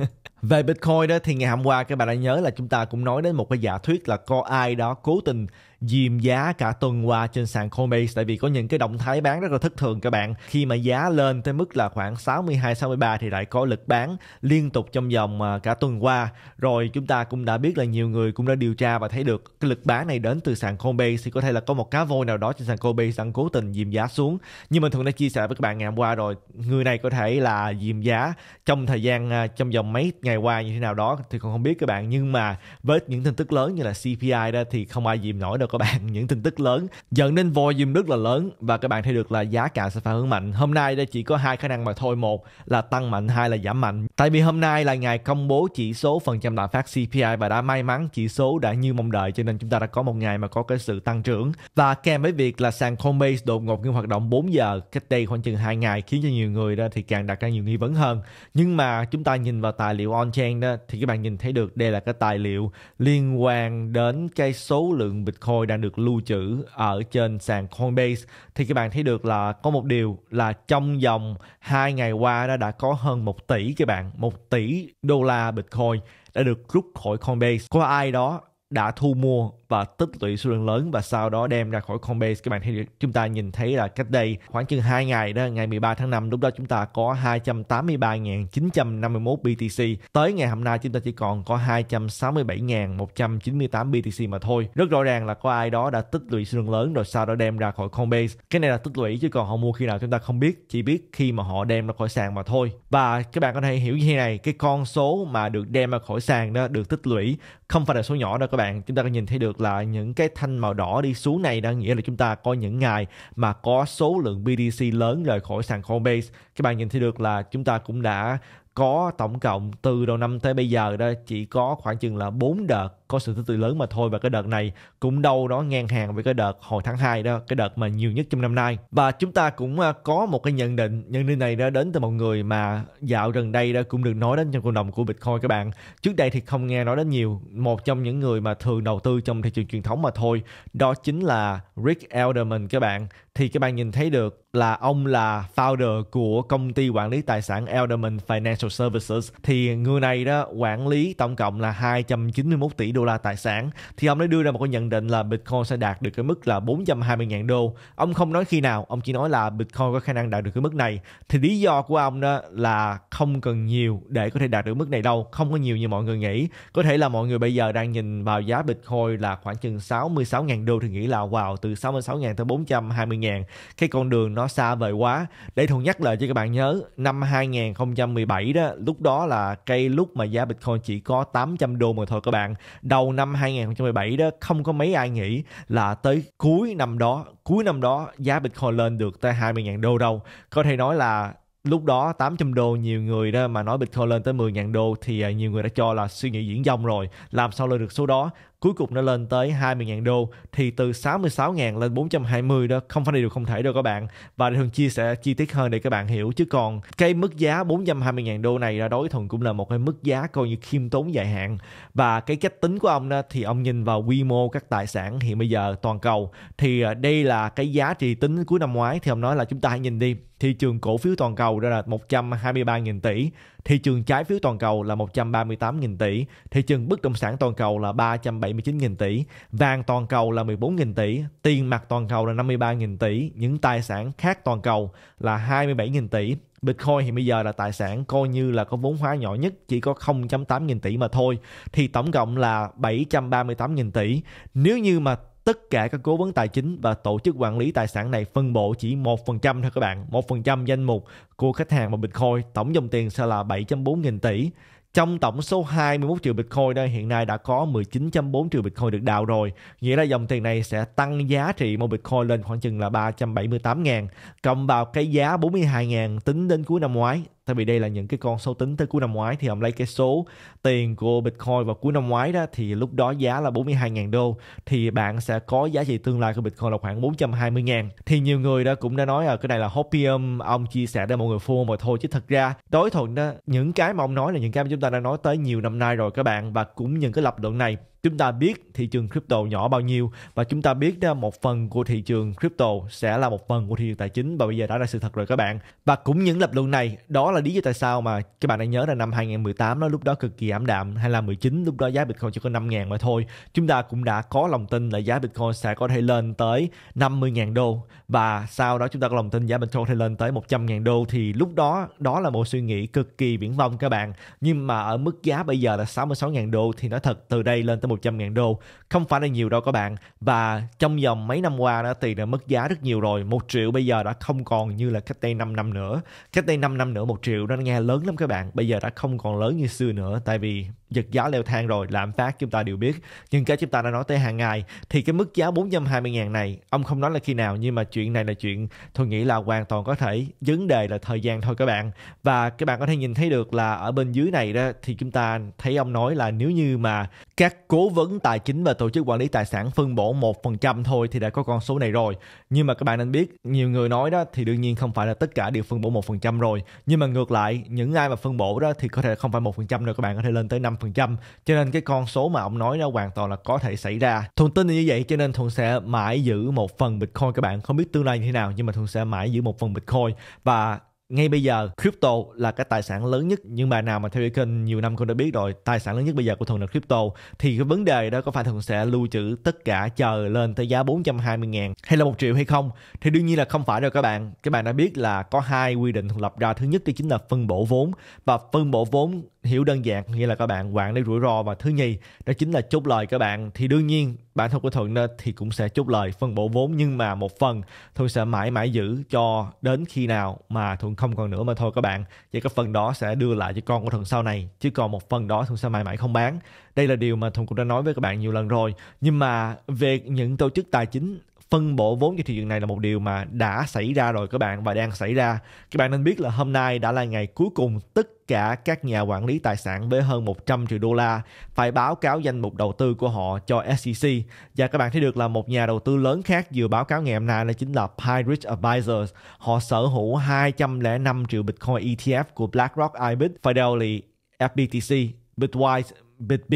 về bitcoin đó thì ngày hôm qua các bạn đã nhớ là chúng ta cũng nói đến một cái giả thuyết là có ai đó cố tình dìm giá cả tuần qua trên sàn Coinbase tại vì có những cái động thái bán rất là thất thường các bạn khi mà giá lên tới mức là khoảng 62 63 thì lại có lực bán liên tục trong vòng à, cả tuần qua rồi chúng ta cũng đã biết là nhiều người cũng đã điều tra và thấy được cái lực bán này đến từ sàn Coinbase thì có thể là có một cá voi nào đó trên sàn Coinbase đang cố tình dìm giá xuống nhưng mình thường đã chia sẻ với các bạn ngày hôm qua rồi người này có thể là diêm giá trong thời gian à, trong vòng mấy ngày qua như thế nào đó thì còn không biết các bạn nhưng mà với những tin tức lớn như là CPI đó thì không ai dìm nổi đâu các bạn những tin tức lớn dẫn nên volume rất là lớn và các bạn thấy được là giá cả sẽ phản ứng mạnh hôm nay đây chỉ có hai khả năng mà thôi một là tăng mạnh hai là giảm mạnh tại vì hôm nay là ngày công bố chỉ số phần trăm lạm phát CPI và đã may mắn chỉ số đã như mong đợi cho nên chúng ta đã có một ngày mà có cái sự tăng trưởng và kèm với việc là sàn Coinbase đột ngột ngưng hoạt động 4 giờ cách đây khoảng chừng 2 ngày khiến cho nhiều người đó thì càng đặt ra nhiều nghi vấn hơn nhưng mà chúng ta nhìn vào tài liệu on-chain đó thì các bạn nhìn thấy được đây là cái tài liệu liên quan đến cái số lượng Bitcoin đang được lưu trữ ở trên sàn Coinbase thì các bạn thấy được là có một điều là trong vòng 2 ngày qua đó đã có hơn 1 tỷ các bạn 1 tỷ đô la Bitcoin đã được rút khỏi Coinbase. Có ai đó đã thu mua và tích lũy số lượng lớn và sau đó đem ra khỏi Coinbase các bạn thấy chúng ta nhìn thấy là cách đây khoảng chừng 2 ngày đó ngày 13 tháng 5 lúc đó chúng ta có 283.951 BTC tới ngày hôm nay chúng ta chỉ còn có 267.198 BTC mà thôi rất rõ ràng là có ai đó đã tích lũy số lượng lớn rồi sau đó đem ra khỏi Coinbase cái này là tích lũy chứ còn họ mua khi nào chúng ta không biết chỉ biết khi mà họ đem ra khỏi sàn mà thôi và các bạn có thể hiểu như thế này cái con số mà được đem ra khỏi sàn đó được tích lũy không phải là số nhỏ đâu các bạn chúng ta có nhìn thấy được là những cái thanh màu đỏ đi xuống này đã nghĩa là chúng ta có những ngày mà có số lượng BTC lớn rời khỏi sàn Coinbase các bạn nhìn thấy được là chúng ta cũng đã có tổng cộng từ đầu năm tới bây giờ đó chỉ có khoảng chừng là 4 đợt có sự tích tụ lớn mà thôi và cái đợt này cũng đâu đó ngang hàng với cái đợt hồi tháng 2 đó cái đợt mà nhiều nhất trong năm nay và chúng ta cũng à, có một cái nhận định nhận định này đã đến từ một người mà dạo gần đây đã cũng được nói đến trong cộng đồng của Bitcoin các bạn trước đây thì không nghe nói đến nhiều một trong những người mà thường đầu tư trong thị trường truyền thống mà thôi đó chính là Rick Elderman các bạn thì các bạn nhìn thấy được là ông là founder của công ty quản lý tài sản Elderman Financial Services thì người này đó quản lý tổng cộng là 291 tỷ đô đô la tài sản thì ông đã đưa ra một cái nhận định là Bitcoin sẽ đạt được cái mức là 420.000 đô. Ông không nói khi nào, ông chỉ nói là Bitcoin có khả năng đạt được cái mức này. Thì lý do của ông đó là không cần nhiều để có thể đạt được mức này đâu, không có nhiều như mọi người nghĩ. Có thể là mọi người bây giờ đang nhìn vào giá Bitcoin là khoảng chừng 66.000 đô thì nghĩ là wow từ 66.000 tới 420.000 cái con đường nó xa vời quá. Để thùng nhắc lại cho các bạn nhớ năm 2017 đó lúc đó là cây lúc mà giá Bitcoin chỉ có 800 đô mà thôi các bạn đầu năm 2017 đó không có mấy ai nghĩ là tới cuối năm đó, cuối năm đó giá Bitcoin lên được tới 20.000 đô đâu. Có thể nói là lúc đó 800 đô nhiều người đó mà nói Bitcoin lên tới 10.000 đô thì à, nhiều người đã cho là suy nghĩ diễn dông rồi làm sao lên được số đó cuối cùng nó lên tới 20.000 đô thì từ 66.000 lên 420 đó không phải là điều không thể đâu các bạn và để thường chia sẻ chi tiết hơn để các bạn hiểu chứ còn cái mức giá 420.000 đô này ra đối thuần cũng là một cái mức giá coi như khiêm tốn dài hạn và cái cách tính của ông đó thì ông nhìn vào quy mô các tài sản hiện bây giờ toàn cầu thì à, đây là cái giá trị tính cuối năm ngoái thì ông nói là chúng ta hãy nhìn đi thị trường cổ phiếu toàn cầu đó là 123.000 tỷ Thị trường trái phiếu toàn cầu là 138.000 tỷ, thị trường bất động sản toàn cầu là 379.000 tỷ, vàng toàn cầu là 14.000 tỷ, tiền mặt toàn cầu là 53.000 tỷ, những tài sản khác toàn cầu là 27.000 tỷ. Bitcoin thì bây giờ là tài sản coi như là có vốn hóa nhỏ nhất chỉ có 0.8 nghìn tỷ mà thôi thì tổng cộng là 738 nghìn tỷ nếu như mà tất cả các cố vấn tài chính và tổ chức quản lý tài sản này phân bổ chỉ 1% thôi các bạn. 1% danh mục của khách hàng mà Bitcoin tổng dòng tiền sẽ là 704 4 nghìn tỷ. Trong tổng số 21 triệu Bitcoin đây hiện nay đã có 19.4 triệu Bitcoin được đào rồi. Nghĩa là dòng tiền này sẽ tăng giá trị một Bitcoin lên khoảng chừng là 378 000 Cộng vào cái giá 42 000 tính đến cuối năm ngoái tại vì đây là những cái con số tính tới cuối năm ngoái thì ông lấy cái số tiền của Bitcoin vào cuối năm ngoái đó thì lúc đó giá là 42.000 đô thì bạn sẽ có giá trị tương lai của Bitcoin là khoảng 420.000 thì nhiều người đó cũng đã nói là cái này là hopium ông chia sẻ để mọi người phô mà thôi chứ thật ra đối thuận đó những cái mà ông nói là những cái mà chúng ta đã nói tới nhiều năm nay rồi các bạn và cũng những cái lập luận này chúng ta biết thị trường crypto nhỏ bao nhiêu và chúng ta biết đó một phần của thị trường crypto sẽ là một phần của thị trường tài chính và bây giờ đã là sự thật rồi các bạn và cũng những lập luận này đó là lý do tại sao mà các bạn đã nhớ là năm 2018 nó lúc đó cực kỳ ảm đạm hay là 19 lúc đó giá Bitcoin chỉ có 5 ngàn mà thôi chúng ta cũng đã có lòng tin là giá Bitcoin sẽ có thể lên tới 50 ngàn đô và sau đó chúng ta có lòng tin giá Bitcoin có thể lên tới 100 ngàn đô thì lúc đó đó là một suy nghĩ cực kỳ viễn vông các bạn nhưng mà ở mức giá bây giờ là 66 ngàn đô thì nói thật từ đây lên tới tới 100 ngàn đô không phải là nhiều đâu các bạn và trong vòng mấy năm qua đó thì đã mất giá rất nhiều rồi một triệu bây giờ đã không còn như là cách đây 5 năm nữa cách đây 5 năm nữa một triệu nó nghe lớn lắm các bạn bây giờ đã không còn lớn như xưa nữa tại vì giật giá leo thang rồi lạm phát chúng ta đều biết nhưng cái chúng ta đã nói tới hàng ngày thì cái mức giá 420 ngàn này ông không nói là khi nào nhưng mà chuyện này là chuyện tôi nghĩ là hoàn toàn có thể vấn đề là thời gian thôi các bạn và các bạn có thể nhìn thấy được là ở bên dưới này đó thì chúng ta thấy ông nói là nếu như mà các cố cố vấn tài chính và tổ chức quản lý tài sản phân bổ 1% thôi thì đã có con số này rồi. Nhưng mà các bạn nên biết, nhiều người nói đó thì đương nhiên không phải là tất cả đều phân bổ 1% rồi. Nhưng mà ngược lại, những ai mà phân bổ đó thì có thể không phải 1% rồi các bạn có thể lên tới 5%. Cho nên cái con số mà ông nói đó hoàn toàn là có thể xảy ra. Thuận tin như vậy cho nên Thuận sẽ mãi giữ một phần Bitcoin các bạn. Không biết tương lai như thế nào nhưng mà Thuận sẽ mãi giữ một phần Bitcoin và ngay bây giờ crypto là cái tài sản lớn nhất nhưng mà nào mà theo kênh nhiều năm cũng đã biết rồi tài sản lớn nhất bây giờ của thuần là crypto thì cái vấn đề đó có phải thuần sẽ lưu trữ tất cả chờ lên tới giá 420 ngàn hay là một triệu hay không thì đương nhiên là không phải đâu các bạn các bạn đã biết là có hai quy định thuần lập ra thứ nhất thì chính là phân bổ vốn và phân bổ vốn hiểu đơn giản nghĩa là các bạn quản lý rủi ro và thứ nhì đó chính là chốt lời các bạn thì đương nhiên bản thân của thuận thì cũng sẽ chốt lời phân bổ vốn nhưng mà một phần thuận sẽ mãi mãi giữ cho đến khi nào mà thuận không còn nữa mà thôi các bạn vậy cái phần đó sẽ đưa lại cho con của thuận sau này chứ còn một phần đó thuận sẽ mãi mãi không bán đây là điều mà thuận cũng đã nói với các bạn nhiều lần rồi nhưng mà về những tổ chức tài chính phân bổ vốn cho thị trường này là một điều mà đã xảy ra rồi các bạn và đang xảy ra. Các bạn nên biết là hôm nay đã là ngày cuối cùng tất cả các nhà quản lý tài sản với hơn 100 triệu đô la phải báo cáo danh mục đầu tư của họ cho SEC. Và các bạn thấy được là một nhà đầu tư lớn khác vừa báo cáo ngày hôm nay là chính là Pirate Advisors. Họ sở hữu 205 triệu Bitcoin ETF của BlackRock, IBIT, Fidelity, FBTC, Bitwise, BitB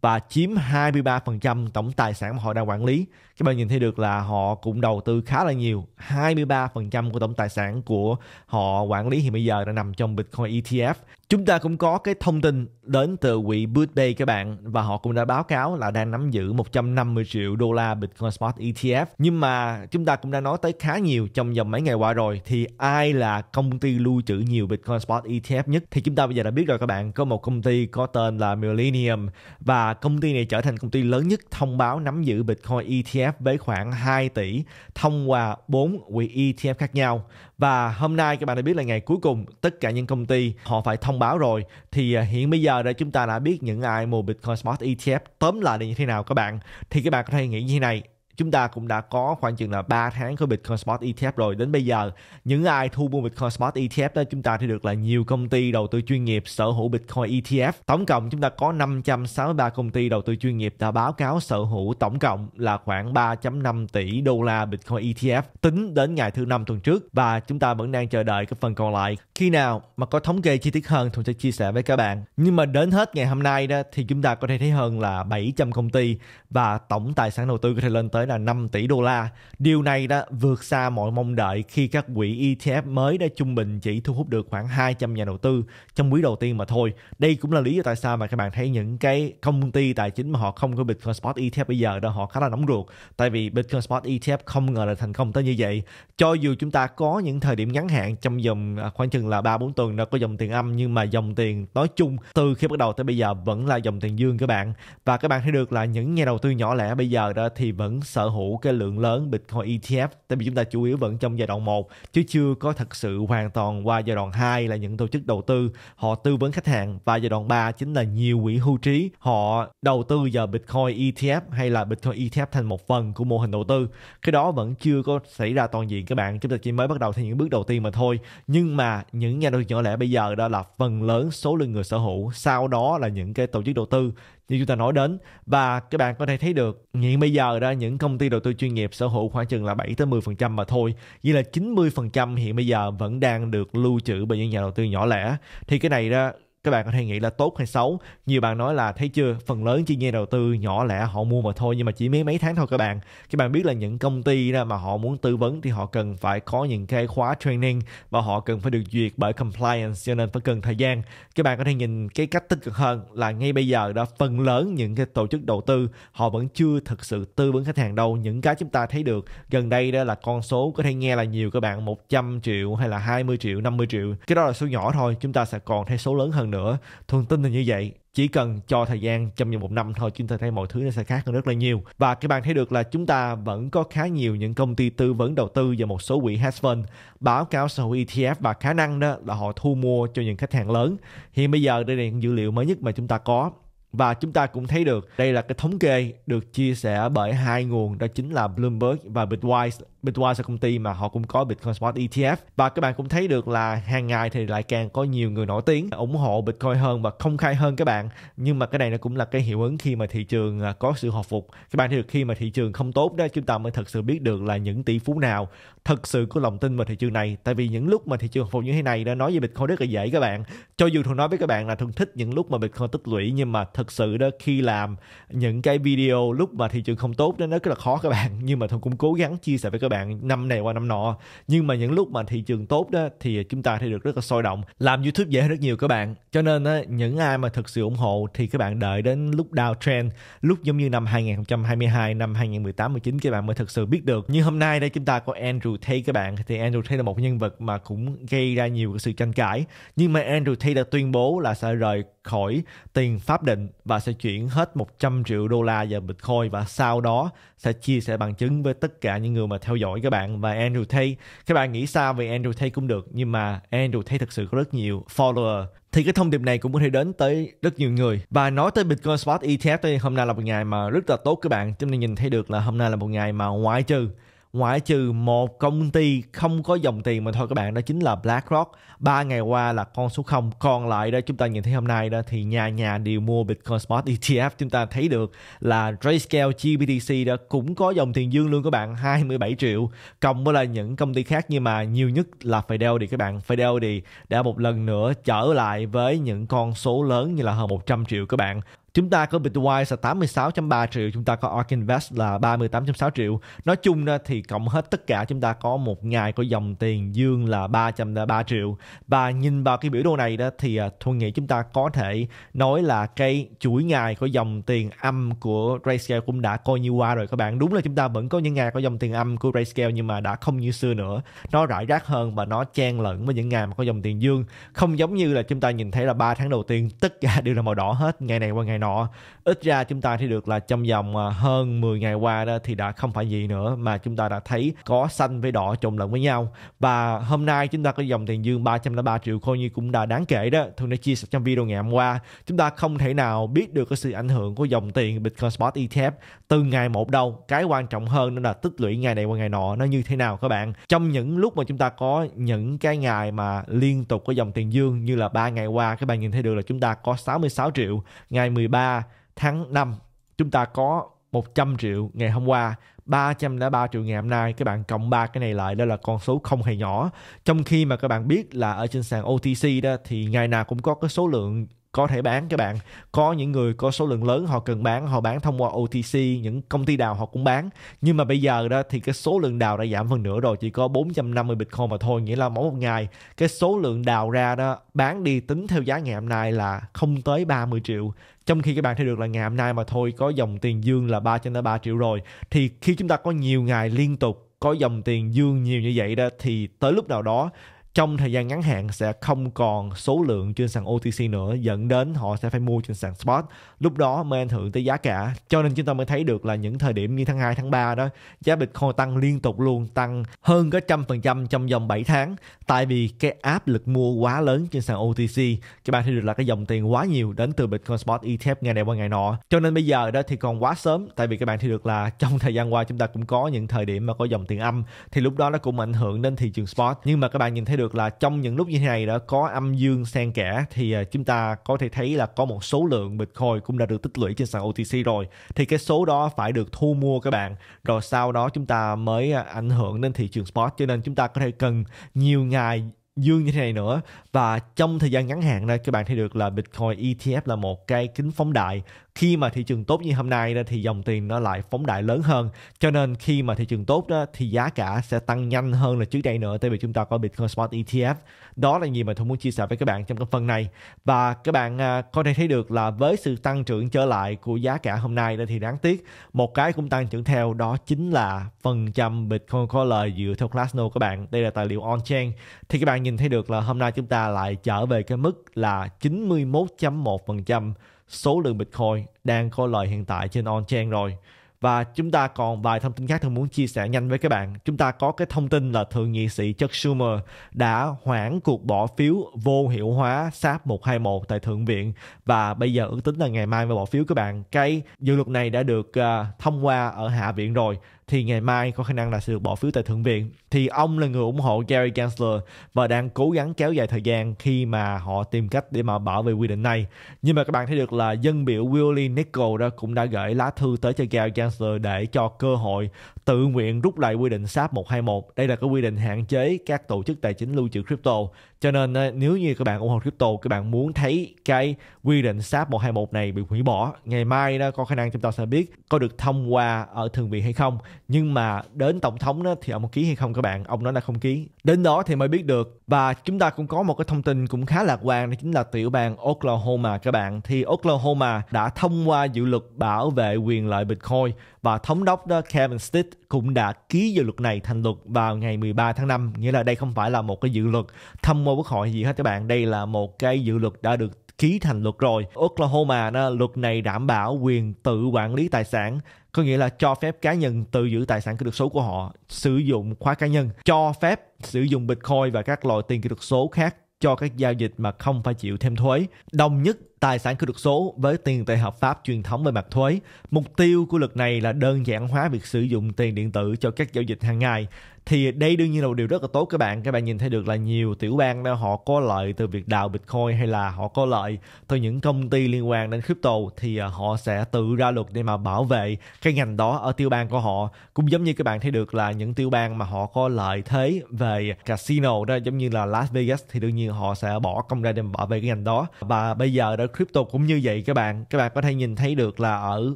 và chiếm 23% tổng tài sản mà họ đang quản lý các bạn nhìn thấy được là họ cũng đầu tư khá là nhiều 23% của tổng tài sản của họ quản lý hiện bây giờ đã nằm trong Bitcoin ETF chúng ta cũng có cái thông tin đến từ quỹ Budbay các bạn và họ cũng đã báo cáo là đang nắm giữ 150 triệu đô la Bitcoin Spot ETF nhưng mà chúng ta cũng đã nói tới khá nhiều trong vòng mấy ngày qua rồi thì ai là công ty lưu trữ nhiều Bitcoin Spot ETF nhất thì chúng ta bây giờ đã biết rồi các bạn có một công ty có tên là Millennium và công ty này trở thành công ty lớn nhất thông báo nắm giữ Bitcoin ETF ETF với khoảng 2 tỷ thông qua 4 quỹ ETF khác nhau. Và hôm nay các bạn đã biết là ngày cuối cùng tất cả những công ty họ phải thông báo rồi. Thì à, hiện bây giờ đây chúng ta đã biết những ai mua Bitcoin Spot ETF tóm lại là như thế nào các bạn. Thì các bạn có thể nghĩ như thế này, chúng ta cũng đã có khoảng chừng là 3 tháng của Bitcoin Spot ETF rồi. Đến bây giờ, những ai thu mua Bitcoin Spot ETF đó chúng ta thì được là nhiều công ty đầu tư chuyên nghiệp sở hữu Bitcoin ETF. Tổng cộng chúng ta có 563 công ty đầu tư chuyên nghiệp đã báo cáo sở hữu tổng cộng là khoảng 3.5 tỷ đô la Bitcoin ETF tính đến ngày thứ năm tuần trước và chúng ta vẫn đang chờ đợi cái phần còn lại. Khi nào mà có thống kê chi tiết hơn tôi sẽ chia sẻ với các bạn. Nhưng mà đến hết ngày hôm nay đó thì chúng ta có thể thấy hơn là 700 công ty và tổng tài sản đầu tư có thể lên tới thể là 5 tỷ đô la. Điều này đã vượt xa mọi mong đợi khi các quỹ ETF mới đã trung bình chỉ thu hút được khoảng 200 nhà đầu tư trong quý đầu tiên mà thôi. Đây cũng là lý do tại sao mà các bạn thấy những cái công ty tài chính mà họ không có Bitcoin Spot ETF bây giờ đó họ khá là nóng ruột tại vì Bitcoin Spot ETF không ngờ là thành công tới như vậy. Cho dù chúng ta có những thời điểm ngắn hạn trong dòng à, khoảng chừng là 3 4 tuần nó có dòng tiền âm nhưng mà dòng tiền nói chung từ khi bắt đầu tới bây giờ vẫn là dòng tiền dương các bạn. Và các bạn thấy được là những nhà đầu tư nhỏ lẻ bây giờ đó thì vẫn sở hữu cái lượng lớn Bitcoin ETF tại vì chúng ta chủ yếu vẫn trong giai đoạn 1 chứ chưa có thật sự hoàn toàn qua giai đoạn 2 là những tổ chức đầu tư họ tư vấn khách hàng và giai đoạn 3 chính là nhiều quỹ hưu trí họ đầu tư vào Bitcoin ETF hay là Bitcoin ETF thành một phần của mô hình đầu tư cái đó vẫn chưa có xảy ra toàn diện các bạn chúng ta chỉ mới bắt đầu theo những bước đầu tiên mà thôi nhưng mà những nhà đầu tư nhỏ lẻ bây giờ đó là phần lớn số lượng người sở hữu sau đó là những cái tổ chức đầu tư như chúng ta nói đến và các bạn có thể thấy được hiện bây giờ đó những công ty đầu tư chuyên nghiệp sở hữu khoảng chừng là 7 tới 10% mà thôi như là 90% hiện bây giờ vẫn đang được lưu trữ bởi những nhà đầu tư nhỏ lẻ thì cái này đó các bạn có thể nghĩ là tốt hay xấu nhiều bạn nói là thấy chưa phần lớn chuyên gia đầu tư nhỏ lẻ họ mua mà thôi nhưng mà chỉ mấy mấy tháng thôi các bạn các bạn biết là những công ty đó mà họ muốn tư vấn thì họ cần phải có những cái khóa training và họ cần phải được duyệt bởi compliance cho nên phải cần thời gian các bạn có thể nhìn cái cách tích cực hơn là ngay bây giờ đó phần lớn những cái tổ chức đầu tư họ vẫn chưa thực sự tư vấn khách hàng đâu những cái chúng ta thấy được gần đây đó là con số có thể nghe là nhiều các bạn 100 triệu hay là 20 triệu 50 triệu cái đó là số nhỏ thôi chúng ta sẽ còn thấy số lớn hơn nữa nữa thường tin là như vậy chỉ cần cho thời gian trong vòng một năm thôi chúng ta thấy mọi thứ nó sẽ khác hơn rất là nhiều và các bạn thấy được là chúng ta vẫn có khá nhiều những công ty tư vấn đầu tư và một số quỹ hedge fund báo cáo sở hữu ETF và khả năng đó là họ thu mua cho những khách hàng lớn hiện bây giờ đây là những dữ liệu mới nhất mà chúng ta có và chúng ta cũng thấy được đây là cái thống kê được chia sẻ bởi hai nguồn đó chính là Bloomberg và Bitwise Bitwise là công ty mà họ cũng có Bitcoin Spot ETF và các bạn cũng thấy được là hàng ngày thì lại càng có nhiều người nổi tiếng ủng hộ Bitcoin hơn và công khai hơn các bạn nhưng mà cái này nó cũng là cái hiệu ứng khi mà thị trường à, có sự hồi phục các bạn thấy được khi mà thị trường không tốt đó chúng ta mới thật sự biết được là những tỷ phú nào thật sự có lòng tin vào thị trường này tại vì những lúc mà thị trường phục như thế này đã nói về bitcoin rất là dễ các bạn cho dù thường nói với các bạn là thường thích những lúc mà bitcoin tích lũy nhưng mà thật sự đó khi làm những cái video lúc mà thị trường không tốt đó nó rất là khó các bạn nhưng mà thường cũng cố gắng chia sẻ với các bạn năm này qua năm nọ nhưng mà những lúc mà thị trường tốt đó thì chúng ta thấy được rất là sôi động làm youtube dễ hơn rất nhiều các bạn cho nên đó, những ai mà thực sự ủng hộ thì các bạn đợi đến lúc downtrend lúc giống như năm 2022 năm 2018 19 các bạn mới thực sự biết được như hôm nay đây chúng ta có Andrew Andrew Tate các bạn thì Andrew Tate là một nhân vật mà cũng gây ra nhiều sự tranh cãi nhưng mà Andrew Tate đã tuyên bố là sẽ rời khỏi tiền pháp định và sẽ chuyển hết 100 triệu đô la vào Bitcoin và sau đó sẽ chia sẻ bằng chứng với tất cả những người mà theo dõi các bạn và Andrew Tate các bạn nghĩ sao về Andrew Tate cũng được nhưng mà Andrew Tate thực sự có rất nhiều follower thì cái thông điệp này cũng có thể đến tới rất nhiều người và nói tới Bitcoin Spot ETF thì hôm nay là một ngày mà rất là tốt các bạn chúng ta nhìn thấy được là hôm nay là một ngày mà ngoại trừ ngoại trừ một công ty không có dòng tiền mà thôi các bạn đó chính là BlackRock ba ngày qua là con số không còn lại đó chúng ta nhìn thấy hôm nay đó thì nhà nhà đều mua Bitcoin Spot ETF chúng ta thấy được là Grayscale GBTC đó cũng có dòng tiền dương luôn các bạn 27 triệu cộng với là những công ty khác nhưng mà nhiều nhất là Fidel thì các bạn Fidel thì đã một lần nữa trở lại với những con số lớn như là hơn 100 triệu các bạn Chúng ta có Bitwise là 86.3 triệu, chúng ta có Ark Invest là 38.6 triệu. Nói chung ra thì cộng hết tất cả chúng ta có một ngày có dòng tiền dương là 303 triệu. Và nhìn vào cái biểu đồ này đó thì à, tôi nghĩ chúng ta có thể nói là cái chuỗi ngày có dòng tiền âm của Grayscale cũng đã coi như qua rồi các bạn. Đúng là chúng ta vẫn có những ngày có dòng tiền âm của Grayscale nhưng mà đã không như xưa nữa. Nó rải rác hơn và nó chen lẫn với những ngày mà có dòng tiền dương. Không giống như là chúng ta nhìn thấy là ba tháng đầu tiên tất cả đều là màu đỏ hết ngày này qua ngày nọ nọ ít ra chúng ta thấy được là trong vòng à, hơn 10 ngày qua đó thì đã không phải gì nữa mà chúng ta đã thấy có xanh với đỏ trộn lẫn với nhau và hôm nay chúng ta có dòng tiền dương 303 triệu coi như cũng đã đáng kể đó thường đã chia sẻ trong video ngày hôm qua chúng ta không thể nào biết được cái sự ảnh hưởng của dòng tiền Bitcoin Spot ETF từ ngày một đâu cái quan trọng hơn đó là tích lũy ngày này qua ngày nọ nó như thế nào các bạn trong những lúc mà chúng ta có những cái ngày mà liên tục có dòng tiền dương như là ba ngày qua các bạn nhìn thấy được là chúng ta có 66 triệu ngày 13 13 tháng 5 chúng ta có 100 triệu ngày hôm qua 303 triệu ngày hôm nay các bạn cộng ba cái này lại đó là con số không hề nhỏ trong khi mà các bạn biết là ở trên sàn OTC đó thì ngày nào cũng có cái số lượng có thể bán các bạn có những người có số lượng lớn họ cần bán họ bán thông qua OTC những công ty đào họ cũng bán nhưng mà bây giờ đó thì cái số lượng đào đã giảm phần nửa rồi chỉ có 450 Bitcoin mà thôi nghĩa là mỗi một ngày cái số lượng đào ra đó bán đi tính theo giá ngày hôm nay là không tới 30 triệu trong khi các bạn thấy được là ngày hôm nay mà thôi có dòng tiền dương là 3 trên 3 triệu rồi thì khi chúng ta có nhiều ngày liên tục có dòng tiền dương nhiều như vậy đó thì tới lúc nào đó trong thời gian ngắn hạn sẽ không còn số lượng trên sàn OTC nữa dẫn đến họ sẽ phải mua trên sàn spot lúc đó mới ảnh hưởng tới giá cả cho nên chúng ta mới thấy được là những thời điểm như tháng 2, tháng 3 đó giá Bitcoin tăng liên tục luôn tăng hơn cả trăm phần trăm trong vòng 7 tháng tại vì cái áp lực mua quá lớn trên sàn OTC các bạn thấy được là cái dòng tiền quá nhiều đến từ Bitcoin spot ETF ngày này qua ngày nọ cho nên bây giờ đó thì còn quá sớm tại vì các bạn thấy được là trong thời gian qua chúng ta cũng có những thời điểm mà có dòng tiền âm thì lúc đó nó cũng ảnh hưởng đến thị trường spot nhưng mà các bạn nhìn thấy được được là trong những lúc như thế này đã có âm dương xen kẽ thì à, chúng ta có thể thấy là có một số lượng Bitcoin cũng đã được tích lũy trên sàn OTC rồi thì cái số đó phải được thu mua các bạn rồi sau đó chúng ta mới à, ảnh hưởng đến thị trường spot cho nên chúng ta có thể cần nhiều ngày dương như thế này nữa và trong thời gian ngắn hạn đây các bạn thấy được là Bitcoin ETF là một cái kính phóng đại khi mà thị trường tốt như hôm nay đó thì dòng tiền nó lại phóng đại lớn hơn cho nên khi mà thị trường tốt đó thì giá cả sẽ tăng nhanh hơn là trước đây nữa tại vì chúng ta có Bitcoin Spot ETF đó là gì mà tôi muốn chia sẻ với các bạn trong cái phần này và các bạn à, có thể thấy được là với sự tăng trưởng trở lại của giá cả hôm nay đó thì đáng tiếc một cái cũng tăng trưởng theo đó chính là phần trăm Bitcoin có lời dựa theo Glassnode các bạn đây là tài liệu on chain thì các bạn nhìn thấy được là hôm nay chúng ta lại trở về cái mức là 91.1% số lượng Bitcoin đang có lời hiện tại trên on-chain rồi. Và chúng ta còn vài thông tin khác tôi muốn chia sẻ nhanh với các bạn. Chúng ta có cái thông tin là thượng nghị sĩ Chuck Schumer đã hoãn cuộc bỏ phiếu vô hiệu hóa SAP 121 tại Thượng viện và bây giờ ước tính là ngày mai mới bỏ phiếu các bạn. Cái dự luật này đã được uh, thông qua ở Hạ viện rồi thì ngày mai có khả năng là sẽ được bỏ phiếu tại thượng viện thì ông là người ủng hộ Gary Gensler và đang cố gắng kéo dài thời gian khi mà họ tìm cách để mà bảo vệ quy định này nhưng mà các bạn thấy được là dân biểu Willie Nickel đó cũng đã gửi lá thư tới cho Gary Gensler để cho cơ hội tự nguyện rút lại quy định SAP 121 đây là cái quy định hạn chế các tổ chức tài chính lưu trữ crypto cho nên nếu như các bạn ủng hộ crypto các bạn muốn thấy cái quy định SAP 121 này bị hủy bỏ ngày mai đó có khả năng chúng ta sẽ biết có được thông qua ở thượng viện hay không nhưng mà đến tổng thống đó thì ông ký hay không các bạn ông nói là không ký đến đó thì mới biết được và chúng ta cũng có một cái thông tin cũng khá lạc quan đó chính là tiểu bang Oklahoma các bạn thì Oklahoma đã thông qua dự luật bảo vệ quyền lợi Bitcoin và thống đốc đó Kevin Stitt cũng đã ký dự luật này thành luật vào ngày 13 tháng 5. Nghĩa là đây không phải là một cái dự luật thăm mô quốc hội gì hết các bạn. Đây là một cái dự luật đã được ký thành luật rồi. Oklahoma đó, luật này đảm bảo quyền tự quản lý tài sản có nghĩa là cho phép cá nhân tự giữ tài sản kỹ thuật số của họ sử dụng khóa cá nhân cho phép sử dụng bitcoin và các loại tiền kỹ thuật số khác cho các giao dịch mà không phải chịu thêm thuế đồng nhất tài sản kỹ thuật số với tiền tệ hợp pháp truyền thống về mặt thuế. Mục tiêu của luật này là đơn giản hóa việc sử dụng tiền điện tử cho các giao dịch hàng ngày. Thì đây đương nhiên là một điều rất là tốt các bạn. Các bạn nhìn thấy được là nhiều tiểu bang đó họ có lợi từ việc đào Bitcoin hay là họ có lợi từ những công ty liên quan đến crypto thì à, họ sẽ tự ra luật để mà bảo vệ cái ngành đó ở tiểu bang của họ. Cũng giống như các bạn thấy được là những tiểu bang mà họ có lợi thế về casino đó giống như là Las Vegas thì đương nhiên họ sẽ bỏ công ra để bảo vệ cái ngành đó. Và bây giờ đã crypto cũng như vậy các bạn các bạn có thể nhìn thấy được là ở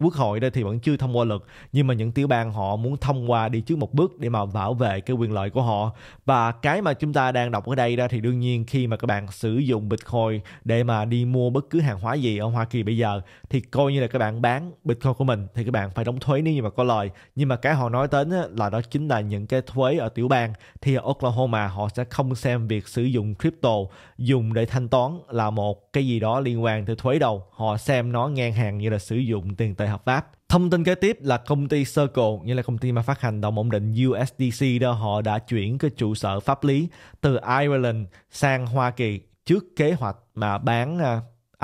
quốc hội đây thì vẫn chưa thông qua luật nhưng mà những tiểu bang họ muốn thông qua đi trước một bước để mà bảo vệ cái quyền lợi của họ và cái mà chúng ta đang đọc ở đây ra thì đương nhiên khi mà các bạn sử dụng bitcoin để mà đi mua bất cứ hàng hóa gì ở hoa kỳ bây giờ thì coi như là các bạn bán bitcoin của mình thì các bạn phải đóng thuế nếu như mà có lời nhưng mà cái họ nói đến là đó chính là những cái thuế ở tiểu bang thì ở oklahoma họ sẽ không xem việc sử dụng crypto dùng để thanh toán là một cái gì đó liên quan tới thuế đâu họ xem nó ngang hàng như là sử dụng tiền tệ về hợp pháp Thông tin kế tiếp là công ty Circle, nghĩa là công ty mà phát hành đồng ổn định USDC đó, họ đã chuyển cái trụ sở pháp lý từ Ireland sang Hoa Kỳ trước kế hoạch mà bán à,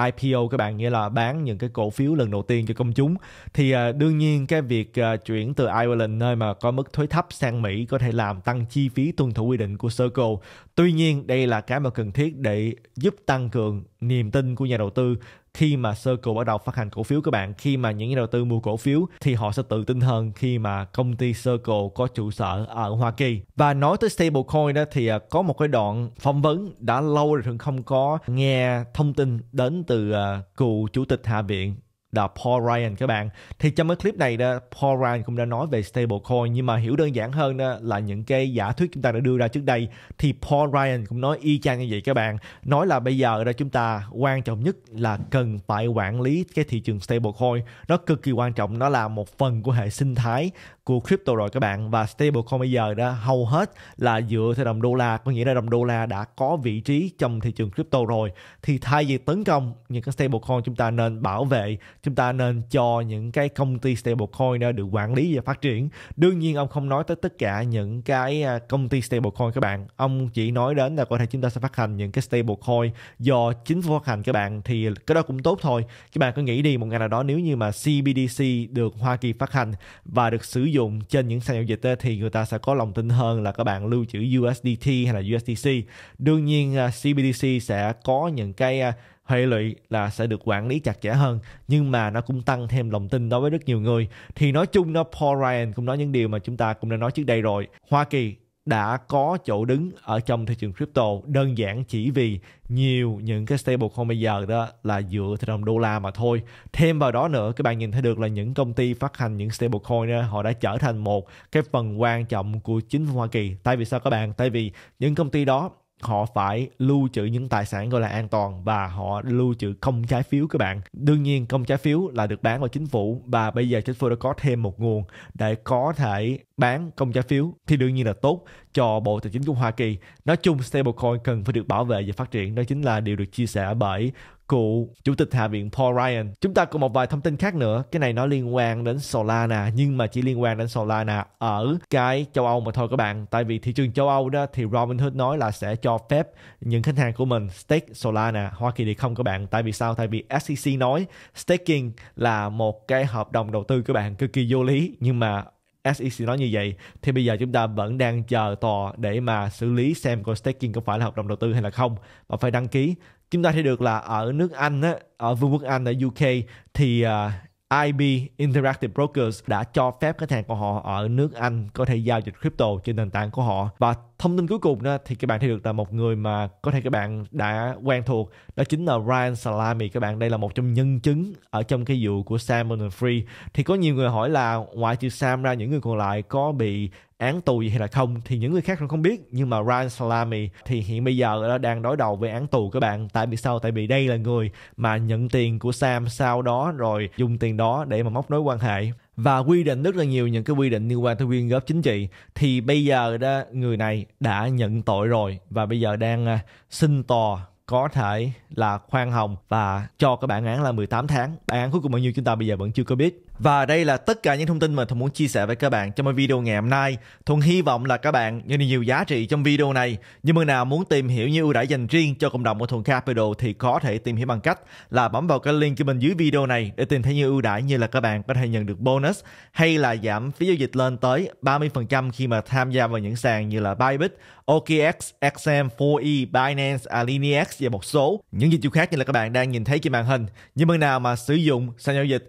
IPO các bạn nghĩa là bán những cái cổ phiếu lần đầu tiên cho công chúng thì à, đương nhiên cái việc à, chuyển từ Ireland nơi mà có mức thuế thấp sang Mỹ có thể làm tăng chi phí tuân thủ quy định của Circle. Tuy nhiên đây là cái mà cần thiết để giúp tăng cường niềm tin của nhà đầu tư khi mà Circle bắt đầu phát hành cổ phiếu các bạn khi mà những nhà đầu tư mua cổ phiếu thì họ sẽ tự tin hơn khi mà công ty Circle có trụ sở ở Hoa Kỳ và nói tới stablecoin đó thì à, có một cái đoạn phỏng vấn đã lâu rồi thường không có nghe thông tin đến từ à, cựu chủ tịch Hạ viện là Paul Ryan các bạn thì trong cái clip này đó Paul Ryan cũng đã nói về stablecoin nhưng mà hiểu đơn giản hơn đó là những cái giả thuyết chúng ta đã đưa ra trước đây thì Paul Ryan cũng nói y chang như vậy các bạn nói là bây giờ đó chúng ta quan trọng nhất là cần phải quản lý cái thị trường stablecoin nó cực kỳ quan trọng nó là một phần của hệ sinh thái của crypto rồi các bạn và stablecoin bây giờ đó hầu hết là dựa theo đồng đô la có nghĩa là đồng đô la đã có vị trí trong thị trường crypto rồi thì thay vì tấn công những cái stablecoin chúng ta nên bảo vệ chúng ta nên cho những cái công ty stablecoin đó được quản lý và phát triển đương nhiên ông không nói tới tất cả những cái à, công ty stablecoin các bạn ông chỉ nói đến là có thể chúng ta sẽ phát hành những cái stablecoin do chính phủ phát hành các bạn thì cái đó cũng tốt thôi các bạn cứ nghĩ đi một ngày nào đó nếu như mà CBDC được Hoa Kỳ phát hành và được sử dụng trên những sàn giao dịch thì người ta sẽ có lòng tin hơn là các bạn lưu trữ USDT hay là USDC đương nhiên CBDC à, sẽ có những cái à, hệ lụy là sẽ được quản lý chặt chẽ hơn nhưng mà nó cũng tăng thêm lòng tin đối với rất nhiều người thì nói chung nó Paul Ryan cũng nói những điều mà chúng ta cũng đã nói trước đây rồi Hoa Kỳ đã có chỗ đứng ở trong thị trường crypto đơn giản chỉ vì nhiều những cái stablecoin bây giờ đó là dựa theo đồng đô la mà thôi. Thêm vào đó nữa các bạn nhìn thấy được là những công ty phát hành những stablecoin đó họ đã trở thành một cái phần quan trọng của chính phủ Hoa Kỳ. Tại vì sao các bạn? Tại vì những công ty đó họ phải lưu trữ những tài sản gọi là an toàn và họ lưu trữ công trái phiếu các bạn đương nhiên công trái phiếu là được bán vào chính phủ và bây giờ chính phủ đã có thêm một nguồn để có thể bán công trái phiếu thì đương nhiên là tốt cho bộ tài chính của hoa kỳ nói chung stablecoin cần phải được bảo vệ và phát triển đó chính là điều được chia sẻ bởi cựu chủ tịch Hạ viện Paul Ryan. Chúng ta còn một vài thông tin khác nữa. Cái này nó liên quan đến Solana nhưng mà chỉ liên quan đến Solana ở cái châu Âu mà thôi các bạn. Tại vì thị trường châu Âu đó thì Robinhood nói là sẽ cho phép những khách hàng của mình stake Solana. Hoa Kỳ thì không các bạn. Tại vì sao? Tại vì SEC nói staking là một cái hợp đồng đầu tư các bạn cực kỳ vô lý nhưng mà SEC nói như vậy thì bây giờ chúng ta vẫn đang chờ tòa để mà xử lý xem có staking có phải là hợp đồng đầu tư hay là không và phải đăng ký chúng ta thấy được là ở nước Anh á, ở Vương quốc Anh ở UK thì uh, à, IB Interactive Brokers đã cho phép khách hàng của họ ở nước Anh có thể giao dịch crypto trên nền tảng của họ và thông tin cuối cùng đó, thì các bạn thấy được là một người mà có thể các bạn đã quen thuộc đó chính là Ryan Salami các bạn đây là một trong nhân chứng ở trong cái vụ của Sam and Free thì có nhiều người hỏi là ngoại trừ Sam ra những người còn lại có bị án tù gì hay là không thì những người khác cũng không biết nhưng mà Ryan Salami thì hiện bây giờ đã đang đối đầu với án tù các bạn tại vì sao tại vì đây là người mà nhận tiền của Sam sau đó rồi dùng tiền đó để mà móc nối quan hệ và quy định rất là nhiều những cái quy định liên quan tới quyên góp chính trị thì bây giờ đó người này đã nhận tội rồi và bây giờ đang à, xin tòa có thể là khoan hồng và cho cái bản án là 18 tháng. Bản án cuối cùng bao nhiêu chúng ta bây giờ vẫn chưa có biết. Và đây là tất cả những thông tin mà Thuận muốn chia sẻ với các bạn trong video ngày hôm nay. Thuận hy vọng là các bạn nhận được nhiều giá trị trong video này. Như người nào muốn tìm hiểu những ưu đãi dành riêng cho cộng đồng của Thuận Capital thì có thể tìm hiểu bằng cách là bấm vào cái link ở bên dưới video này để tìm thấy những ưu đãi như là các bạn có thể nhận được bonus hay là giảm phí giao dịch lên tới 30% khi mà tham gia vào những sàn như là Bybit, OKX, XM4E, Binance, Alinex và một số những dịch vụ khác như là các bạn đang nhìn thấy trên màn hình. Những người nào mà sử dụng sàn giao dịch